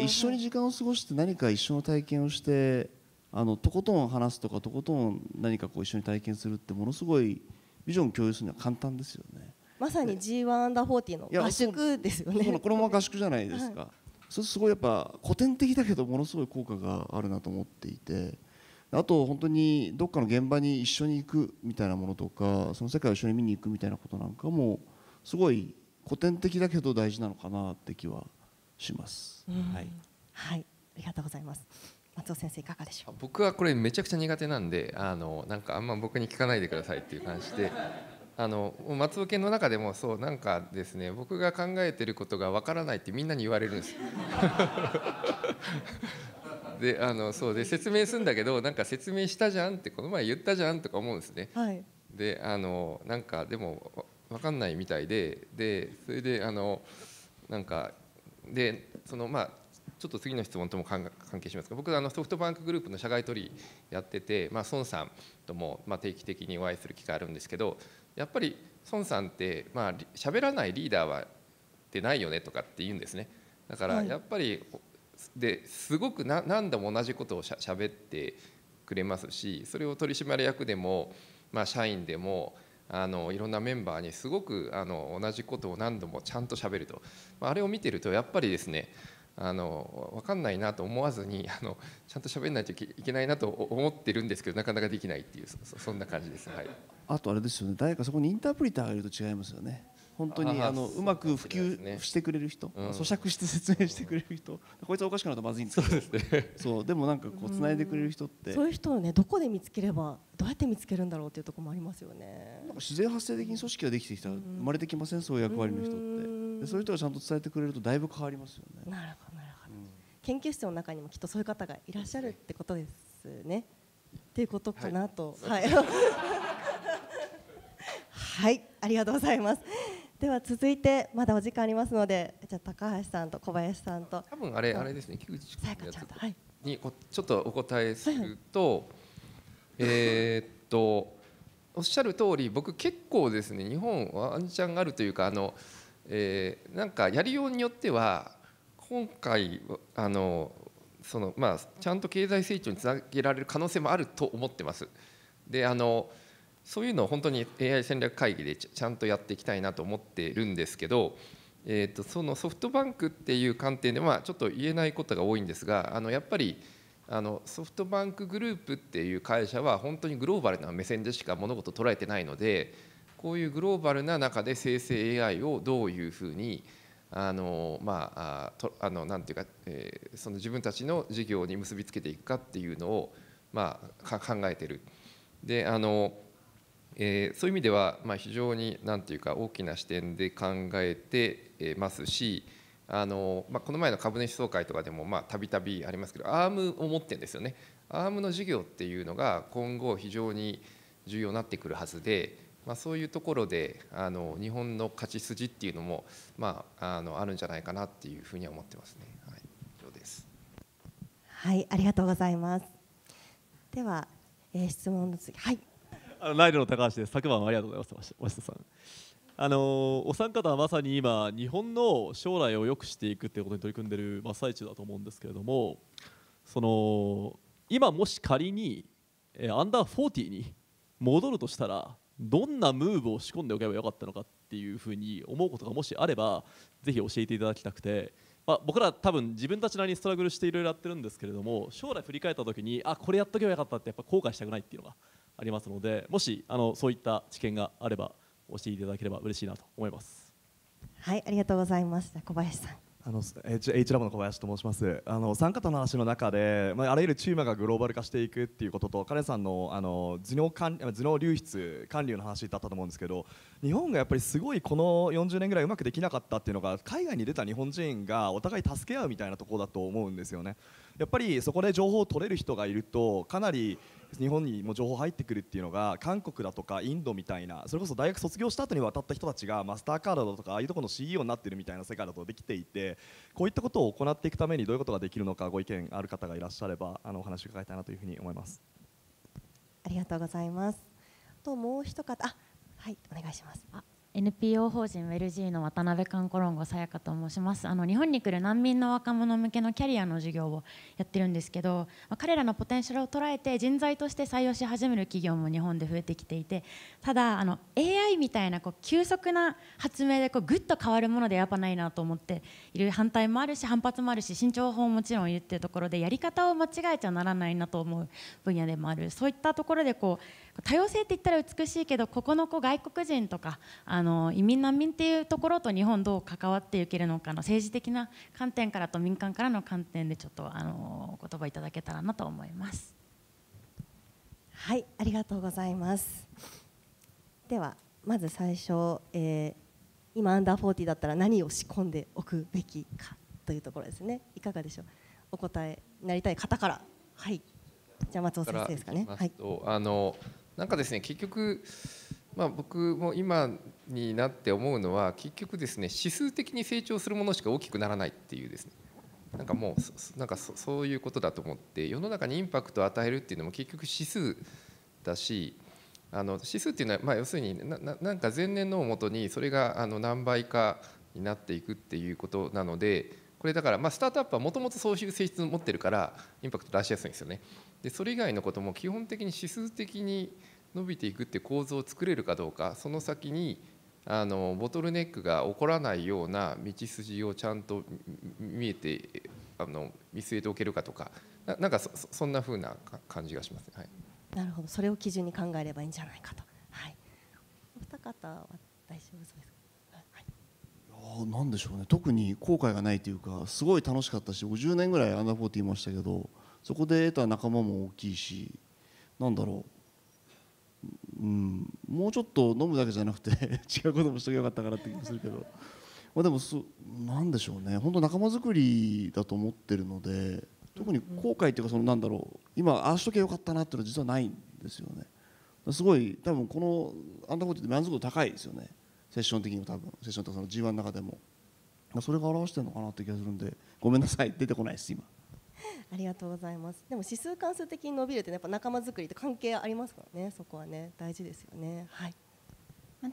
一緒に時間を過ごして何か一緒の体験をしてあのとことん話すとかとことん何かこう一緒に体験するってものすごいビジョン共有するには簡単ですよねまさに G1 アンダー40の合宿ですよねこれ合宿じゃないですか、はい、それすごいやっぱ古典的だけどものすごい効果があるなと思っていてあと本当にどっかの現場に一緒に行くみたいなものとかその世界を一緒に見に行くみたいなことなんかもすごい古典的だけど大事なのかなって気はします。はい、はい、ありがとうございます。松尾先生いかがでしょう僕はこれめちゃくちゃ苦手なんであのなんかあんま僕に聞かないでくださいっていう感じであの松尾家の中でもそうなんかですね僕が考えてることがわからないってみんなに言われるんです であのそうで説明するんだけどなんか説明したじゃんってこの前言ったじゃんとか思うんですね。はい、であのなんかでも分かんないみたいででそれであのなんかでそのまあちょっと次の質問とも関係しますが僕あのソフトバンクグループの社外取りやってて、まあ、孫さんとも、まあ、定期的にお会いする機会あるんですけどやっぱり孫さんってまあ喋らないリーダーはってないよねとかって言うんですねだからやっぱり、はい、ですごく何度も同じことをしゃべってくれますしそれを取締役でも、まあ、社員でもあのいろんなメンバーにすごくあの同じことを何度もちゃんとしゃべると、まあ、れを見てるとやっぱりですねあの分かんないなと思わずにあのちゃんと喋んないといけないなと思ってるんですけどなかなかできないっていうそんな感じです、はい、あとあれですよね誰かそこにインタープリターがいると違いますよね本当にあのうまく普及してくれる人、咀嚼して説明してくれる人、こいつはおかしくなるとまずいんですけどそうでもなんかこうつないでくれる人ってそういう人をねどこで見つければどうやって見つけるんだろうっていうところもありますよねなんか自然発生的に組織ができてきたら生まれてきませんそういう役割の人ってそういう人がちゃんと伝えてくれるとだいぶ変わりますよねなるほどなるほど、研究室の中にもきっとそういう方がいらっしゃるってことですねっていうことかなとはい、はい、ありがとうございますでは続いてまだお時間ありますのでじゃ高橋さんと小林さんと多分あれあれですね菊池君のはい、にちょっとお答えすると、はい、えー、っとおっしゃる通り僕結構ですね日本ワンチャンあるというかあの、えー、なんかやりようによっては今回あのそのまあちゃんと経済成長につなげられる可能性もあると思ってます。であの、そういうのを本当に AI 戦略会議でちゃんとやっていきたいなと思ってるんですけど、えー、とそのソフトバンクっていう観点で、まあ、ちょっと言えないことが多いんですがあのやっぱりあのソフトバンクグループっていう会社は本当にグローバルな目線でしか物事を捉えてないのでこういうグローバルな中で生成 AI をどういうふうにあのまあとあのなんていうか、えー、その自分たちの事業に結びつけていくかっていうのを、まあ、考えてる。であのえー、そういう意味では、まあ、非常に何ていうか大きな視点で考えてますしあの、まあ、この前の株主総会とかでもたびたびありますけどアームを持ってるんですよねアームの事業っていうのが今後非常に重要になってくるはずで、まあ、そういうところであの日本の勝ち筋っていうのも、まあ、あのあるんじゃないかなっていうふうには思ってますね。はい、以上ですはいありがとうございますでは、えー、質問の次、はいあのライドの高橋です。昨晩ありがとうございます。鷲田さん。あのお三方はまさに今日本の将来を良くしていくっていうことに取り組んでいる真っ最中だと思うんですけれどもその今もし仮にアンダー40に戻るとしたらどんなムーブを仕込んでおけばよかったのかっていうふうに思うことがもしあればぜひ教えていただきたくて、まあ、僕ら多分自分たちなりにストラグルしていろいろやってるんですけれども将来振り返った時にあこれやっとけばよかったってやっぱ後悔したくないっていうのがありますのでもしあのそういった知見があれば教えていただければ嬉しいなと思いますはいありがとうございます小林さんあの H, H ラボの小林と申しますあの参加者の話の中で、まあ、あらゆるチームがグローバル化していくっていうことと彼さんのあの頭脳管頭脳流出管理の話だったと思うんですけど日本がやっぱりすごいこの40年ぐらいうまくできなかったっていうのが海外に出た日本人がお互い助け合うみたいなところだと思うんですよね。やっぱりそこで情報を取れる人がいるとかなり日本にも情報入ってくるっていうのが韓国だとかインドみたいなそれこそ大学卒業した後に渡った人たちがマスターカードだとかああいうところの CEO になってるみたいな世界だとできていてこういったことを行っていくためにどういうことができるのかご意見ある方がいらっしゃればあのお話を伺いたいなというふうに思います。ありがとうございます。ともう一方、あ、はい、お願いします。あ、NPO 法人ウェルジーの渡辺カンコロンゴさやかと申しますあの日本に来る難民の若者向けのキャリアの授業をやってるんですけど、まあ、彼らのポテンシャルを捉えて人材として採用し始める企業も日本で増えてきていてただあの AI みたいなこう急速な発明でこうぐっと変わるものでやっぱないなと思っている反対もあるし反発もあるし慎重法ももちろんいるっていうところでやり方を間違えちゃならないなと思う分野でもあるそういったところでこう多様性って言ったら美しいけどここの子外国人とかあの移民難民っていうところと日本どう関わっていけるのかの政治的な観点からと民間からの観点でちょっとあの言葉いただけたらなと思います。はいありがとうございます。ではまず最初、えー、今アンダーフォーティだったら何を仕込んでおくべきかというところですね。いかがでしょう。お答えなりたい方からはい。じゃあ松尾先生ですかね。はい。あの。なんかですね結局まあ、僕も今になって思うのは結局ですね指数的に成長するものしか大きくならないっていうですねなんかもうなんかそういうことだと思って世の中にインパクトを与えるっていうのも結局指数だしあの指数っていうのはまあ要するになんか前年のをもとにそれがあの何倍かになっていくっていうことなのでこれだからまあスタートアップはもともとそういう性質を持ってるからインパクト出しやすいんですよね。でそれ以外のことも基本的に指数的に伸びていくって構造を作れるかどうかその先にあのボトルネックが起こらないような道筋をちゃんと見えてあの見据えておけるかとかななんかそんなふうな感じがします、はい、なるほどそれを基準に考えればいいんじゃないかと、はい、お二方は大丈夫ですか何でしょうね特に後悔がないというかすごい楽しかったし50年ぐらいアンダーフォーティーいましたけどそこで得た仲間も大きいしなんだろう、うん、もうちょっと飲むだけじゃなくて 違うこともしとけばよかったかなって気もするけどまあでもそなんでしょうね本当仲間づくりだと思ってるので特に後悔っていうかそのなんだろう今ああしとけばよかったなっていうのは実はないんですよね。すごい多分このアンダーコーテって満足度高いですよねセッション的にも多分セッションとかその G1 の中でもそれが表してるのかなって気がするんでごめんなさい出てこないです今。ありがとうございます。でも指数関数的に伸びるって、やっぱ仲間づくりと関係ありますからね。そこはね大事ですよね。はい。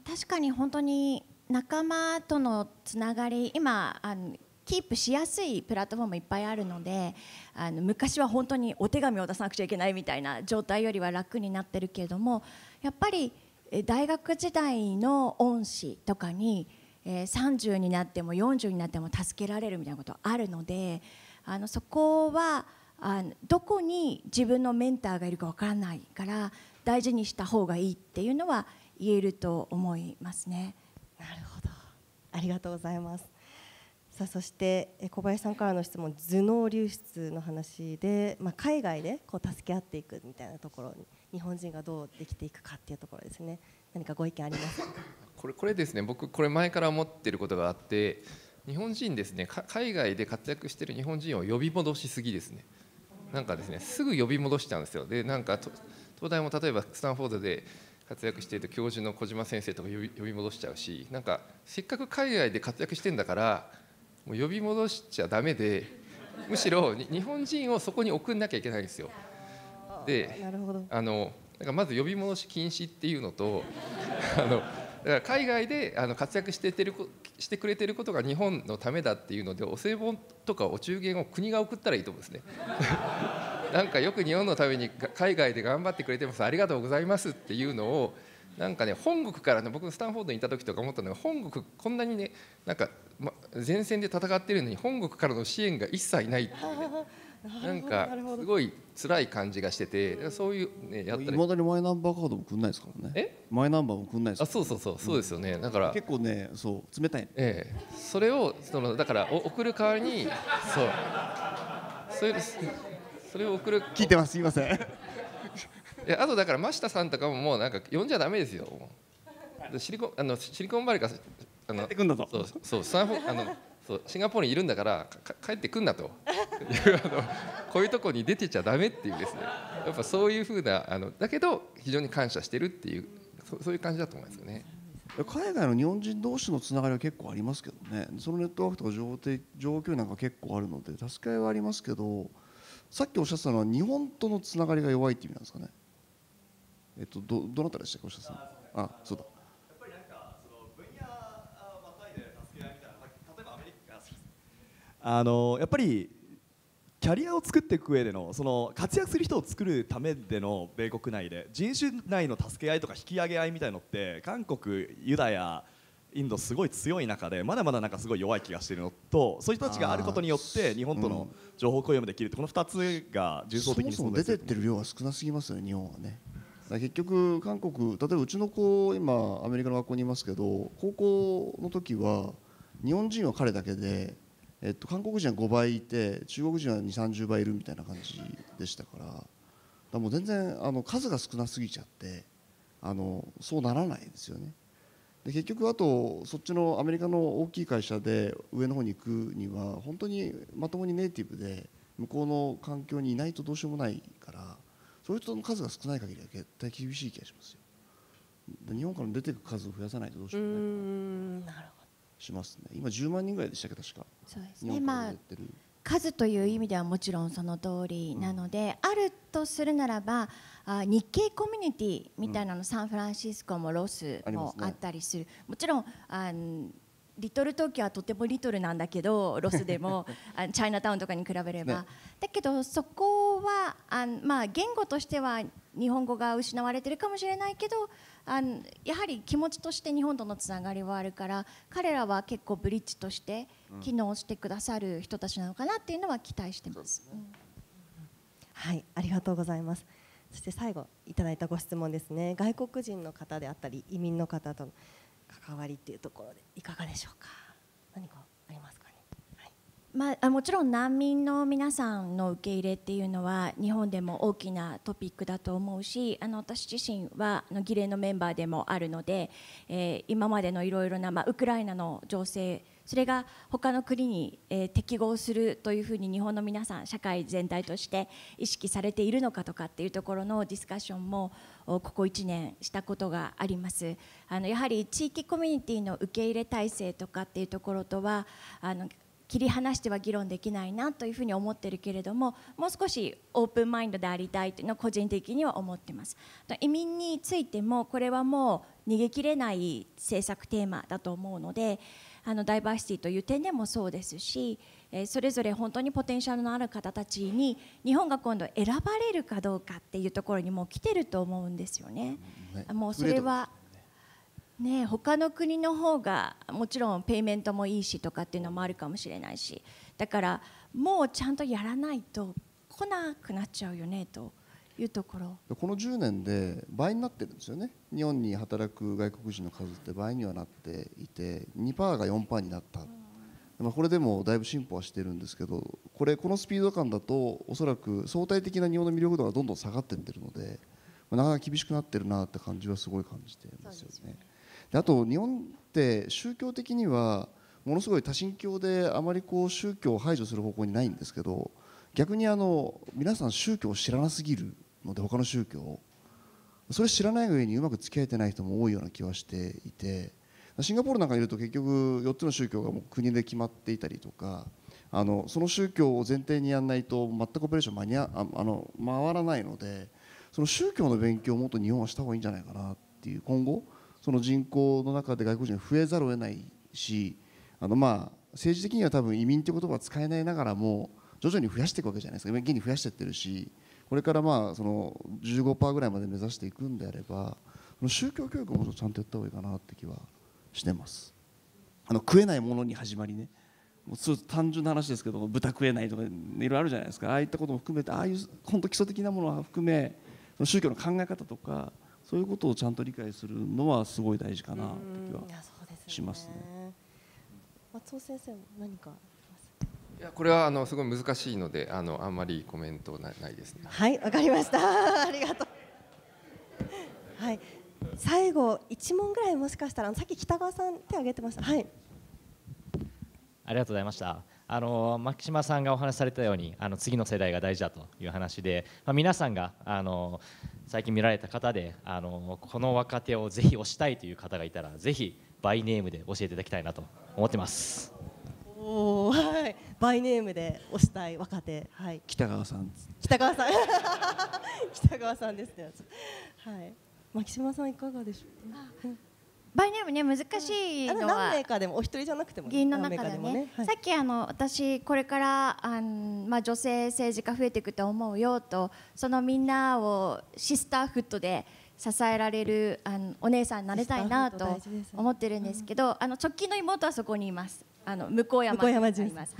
確かに本当に仲間とのつながり今あのキープしやすいプラットフォームいっぱいあるのであの昔は本当にお手紙を出さなくちゃいけないみたいな状態よりは楽になってるけれどもやっぱり大学時代の恩師とかに30になっても40になっても助けられるみたいなことあるのであのそこはあのどこに自分のメンターがいるかわからないから大事にした方がいいっていうのは言えると思いますね。なるほどありがとうございますさあそして小林さんからの質問頭脳流出の話で、まあ、海外でこう助け合っていくみたいなところに日本人がどうできていくかっていうところですね何かご意見ありますかこれこれですね僕これ前から思ってることがあって日本人ですね海外で活躍してる日本人を呼び戻しすぎですねなんかですねすぐ呼び戻しちゃうんですよでなんか東大も例えばスタンフォードで活躍している教授の小島先生とか呼び戻しちゃうしなんかせっかく海外で活躍してんだからもう呼び戻しちゃだめでむしろ日本人をそこに送んなきゃいけないんですよ。であのなんかまず呼び戻し禁止っていうのとあのだから海外であの活躍しててるしてくれてることが日本のためだっていうのでお歳暮とかお中元を国が送ったらいいと思うんですね。なんかよく日本のために海外で頑張ってくれてますありがとうございますっていうのをなんかね本国からね僕スタンフォードにいた時とか思ったのが本国こんなにねなんか、ま、前線で戦ってるのに本国からの支援が一切ないっていうね。なんかすごい辛い感じがしててそういうねやったいまだにマイナンバーカードもくんないですからねえマイナンバーもくんないですあそうそうそうそうですよね、だから結構ねそう冷たいええそれをそのだからお送る代わりにそうそういうそれを送る聞いてますすいませんいやあとだから真下さんとかももうなんか呼んじゃだめですよシリコンあのシリコンバレーからあのそうそうスタンあのそうシンガポールにいるんだから帰ってくんなと あのこういうとこに出てちゃだめっていうですねやっぱそういうふうなあのだけど非常に感謝してるっていうそそういう感じだと思いますよね。海外の日本人同士のつながりは結構ありますけどねそのネットワークとか情状況なんか結構あるので助け合いはありますけどさっきおっしゃってたのは日本とのつながりが弱いって意味なんですかねえっとどどなたでしたっけおっしゃったあそうだあのやっぱりキャリアを作っていく上でのその活躍する人を作るためでの米国内で人種内の助け合いとか引き上げ合いみたいのって韓国、ユダヤインドすごい強い中でまだまだなんかすごい弱い気がしているのとそういう人たちがあることによって日本との情報雇用もできるってこの2つが重層的にそもそも出てってる量は少なすぎますよね、日本はね。結局、韓国例えばうちの子今アメリカの学校にいますけど高校の時は日本人は彼だけでえっと、韓国人は5倍いて中国人は2 3 0倍いるみたいな感じでしたからもう全然あの数が少なすぎちゃってあのそうならないですよね。で結局あとそっちのアメリカの大きい会社で上の方に行くには本当にまともにネイティブで向こうの環境にいないとどうしようもないからそういう人の数が少ない限りは絶対厳しい気がしますよ。日本から出ていく数を増やさないとどうしようもないかしますね。今10万人ぐらいでしたっけ確か。そうですねまあ数という意味ではもちろんその通りなので、うん、あるとするならばあ日系コミュニティみたいなの、うん、サンフランシスコもロスもあったりする、ね、もちろんあリトル東京はとてもリトルなんだけど ロスでもチャイナタウンとかに比べれば、ね、だけどそこはあまあ言語としては日本語が失われてるかもしれないけどあのやはり気持ちとして日本とのつながりはあるから彼らは結構ブリッジとして機能してくださる人たちなのかなっていうのは期待してます。はいありがとうございますそして最後いただいたご質問ですね外国人の方であったり移民の方との関わりっていうところでいかがでしょうか。まあ、もちろん難民の皆さんの受け入れっていうのは日本でも大きなトピックだと思うしあの私自身はあの儀礼のメンバーでもあるので、えー、今までのいろいろな、まあ、ウクライナの情勢それが他の国に、えー、適合するというふうに日本の皆さん社会全体として意識されているのかとかっていうところのディスカッションもここ1年したことがありますあのやはり地域コミュニティの受け入れ体制とかっていうところとはあの切り離しては議論できないなというふうに思ってるけれどももう少しオープンマインドでありたいというのを個人的には思ってます移民についてもこれはもう逃げきれない政策テーマだと思うのであのダイバーシティという点でもそうですしそれぞれ本当にポテンシャルのある方たちに日本が今度選ばれるかどうかっていうところにもう来てると思うんですよね。ねもうそれはね、他の国の方がもちろんペイメントもいいしとかっていうのもあるかもしれないしだからもうちゃんとやらないと来なくなっちゃうよねというところこの10年で倍になってるんですよね日本に働く外国人の数って倍にはなっていて2%が4%になった、まあ、これでもだいぶ進歩はしてるんですけどこれこのスピード感だとおそらく相対的な日本の魅力度がどんどん下がってってるので、まあ、なかなか厳しくなってるなって感じはすごい感じてまですよね。あと日本って宗教的にはものすごい多神教であまりこう宗教を排除する方向にないんですけど逆にあの皆さん宗教を知らなすぎるので他の宗教をそれ知らない上にうまく付き合えてない人も多いような気はしていてシンガポールなんかにいると結局4つの宗教がもう国で決まっていたりとかあのその宗教を前提にやらないと全くオペレーション間にああの回らないのでその宗教の勉強をもっと日本はした方がいいんじゃないかなっていう今後。その人口の中で外国人が増えざるを得ないしあのまあ政治的には多分移民という言葉は使えないながらも徐々に増やしていくわけじゃないですか現に増やしていってるしこれからまあその15%ぐらいまで目指していくんであれば宗教教育もちゃんとやった方がいいかなって気はしてます。あの食えないものに始まりねもう単純な話ですけど豚食えないとかいろいろあるじゃないですかああいったことも含めてああいう本当基礎的なものは含め宗教の考え方とかそういうことをちゃんと理解するのはすごい大事かなという気はしますね。すね松尾先生も何かいやこれはあのすごい難しいのであのあんまりコメントないないですね。はいわかりました ありがとう。はい最後一問ぐらいもしかしたらさっき北川さん手挙げてましたはい。ありがとうございました。あの牧島さんがお話しされたようにあの次の世代が大事だという話で、まあ、皆さんがあの最近見られた方であのこの若手をぜひ推したいという方がいたらぜひバイネームで教えていただきたいなと思ってますおおはい、バイネームで推したい若手、はい、北川さん北川さん 北川さんですねはい牧島さんいかがでしょうかバイネームね難しいのは、うん、何名かでもお一人じゃなくても、ね、議員の中でね、ねはい、さっきあの私これからあんまあ女性政治家増えていくと思うよとそのみんなをシスターフットで支えられるあのお姉さんになりたいなと思ってるんですけど、ねうん、あの直近の妹はそこにいますあの向山にいます。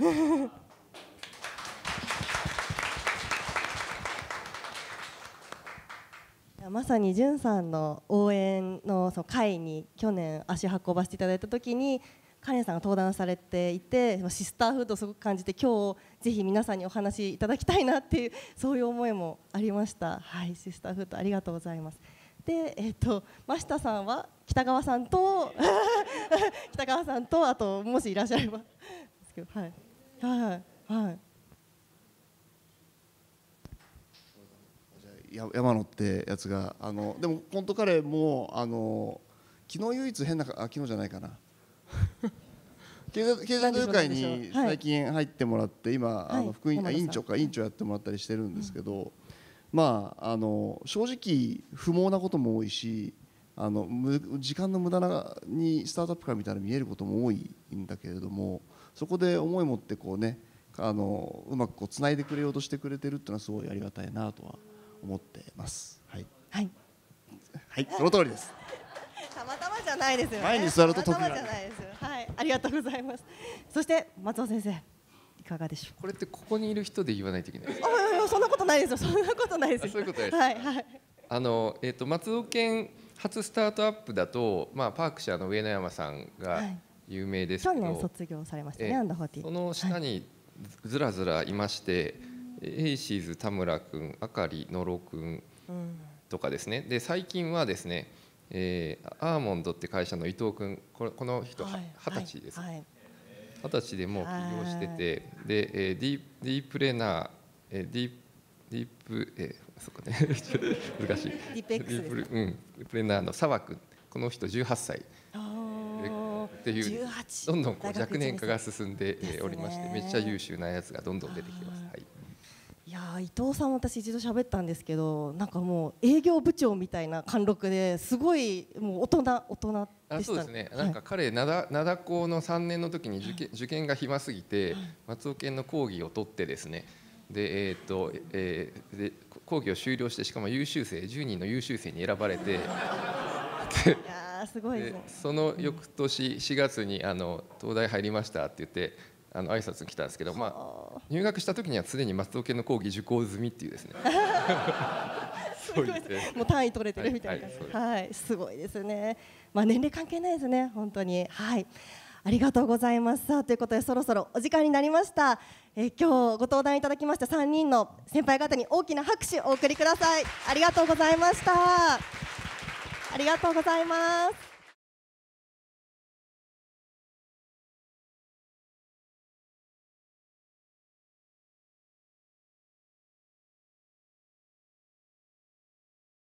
まさにじゅんさんの応援のその会に去年足運ばせていただいた時にカレンさんが登壇されていてシスターフードをすごく感じて今日ぜひ皆さんにお話しいただきたいなっていうそういう思いもありましたはいシスターフードありがとうございますでえっ、と真下さんは北川さんと 北川さんとあともしいらっしゃればはいはいはい山野ってやつがあのでもコント彼もあの昨日唯一変なあ昨日じゃないかな 経済同友会に最近入ってもらって、はい、今、あの副委員、委員長か委員長やってもらったりしてるんですけど、まああの正直不毛なことも多いしあの時間の無駄なにスタートアップからみたいな見えることも多いんだけれどもそこで思い持ってこうねあのうまくこうつないでくれようとしてくれてるっていうのはすごいありがたいなとは。思ってます。はい。はい。はい、その通りです。たまたまじゃないですよ、ね、前に座ると得意たまたまじゃないですはい、ありがとうございます。そして松尾先生。いかがでしょうこれってここにいる人で言わないといけないあすあそんなことないですよそんなことないですそういうことですはいはいあのえっ、ー、と松尾県初スタートアップだとまあパーク社の上野山さんが有名ですけど、はい、去年卒業されましたね、アンダーフォーティその下にずらずらいまして、はいエイシーズ田村君あかり野呂君とかですね、で最近はですね、えー、アーモンドって会社の伊藤君ここの人二十、はい、歳です、はい、二、十、歳でもう起業してて、で、えー、ディディープレナー、えー、ディープディープえー、そうかね 難しいディープうん、プレナーの澤君この人18歳っていうどんどんこう若年化が進んでおりまして、めっちゃ優秀なやつがどんどん出てきます。はいいや伊藤さん私一度喋ったんですけどなんかもう営業部長みたいな貫禄ですごいもう大人大人でしたあそうですね、はい、なんか彼灘灘高の3年の時に受験受験が暇すぎて、松尾県の講義を取ってですねでえー、っと、えー、で講義を終了してしかも優秀生10人の優秀生に選ばれて いやすごい、ね、その翌年4月にあの東大入りましたって言ってあの挨拶に来たんですけど、まあ、入学した時にはすでに松尾家の講義受講済みっていうですね もう単位取れてるみたいな、はい、はいはい、すごいですね。まあ、年齢関係ないですね、本当に、はい。ありがとうございます。さということで、そろそろお時間になりました。えー、今日ご登壇いただきました3人の先輩方に大きな拍手をお送りください。ありがとうございました。ありがとうございます。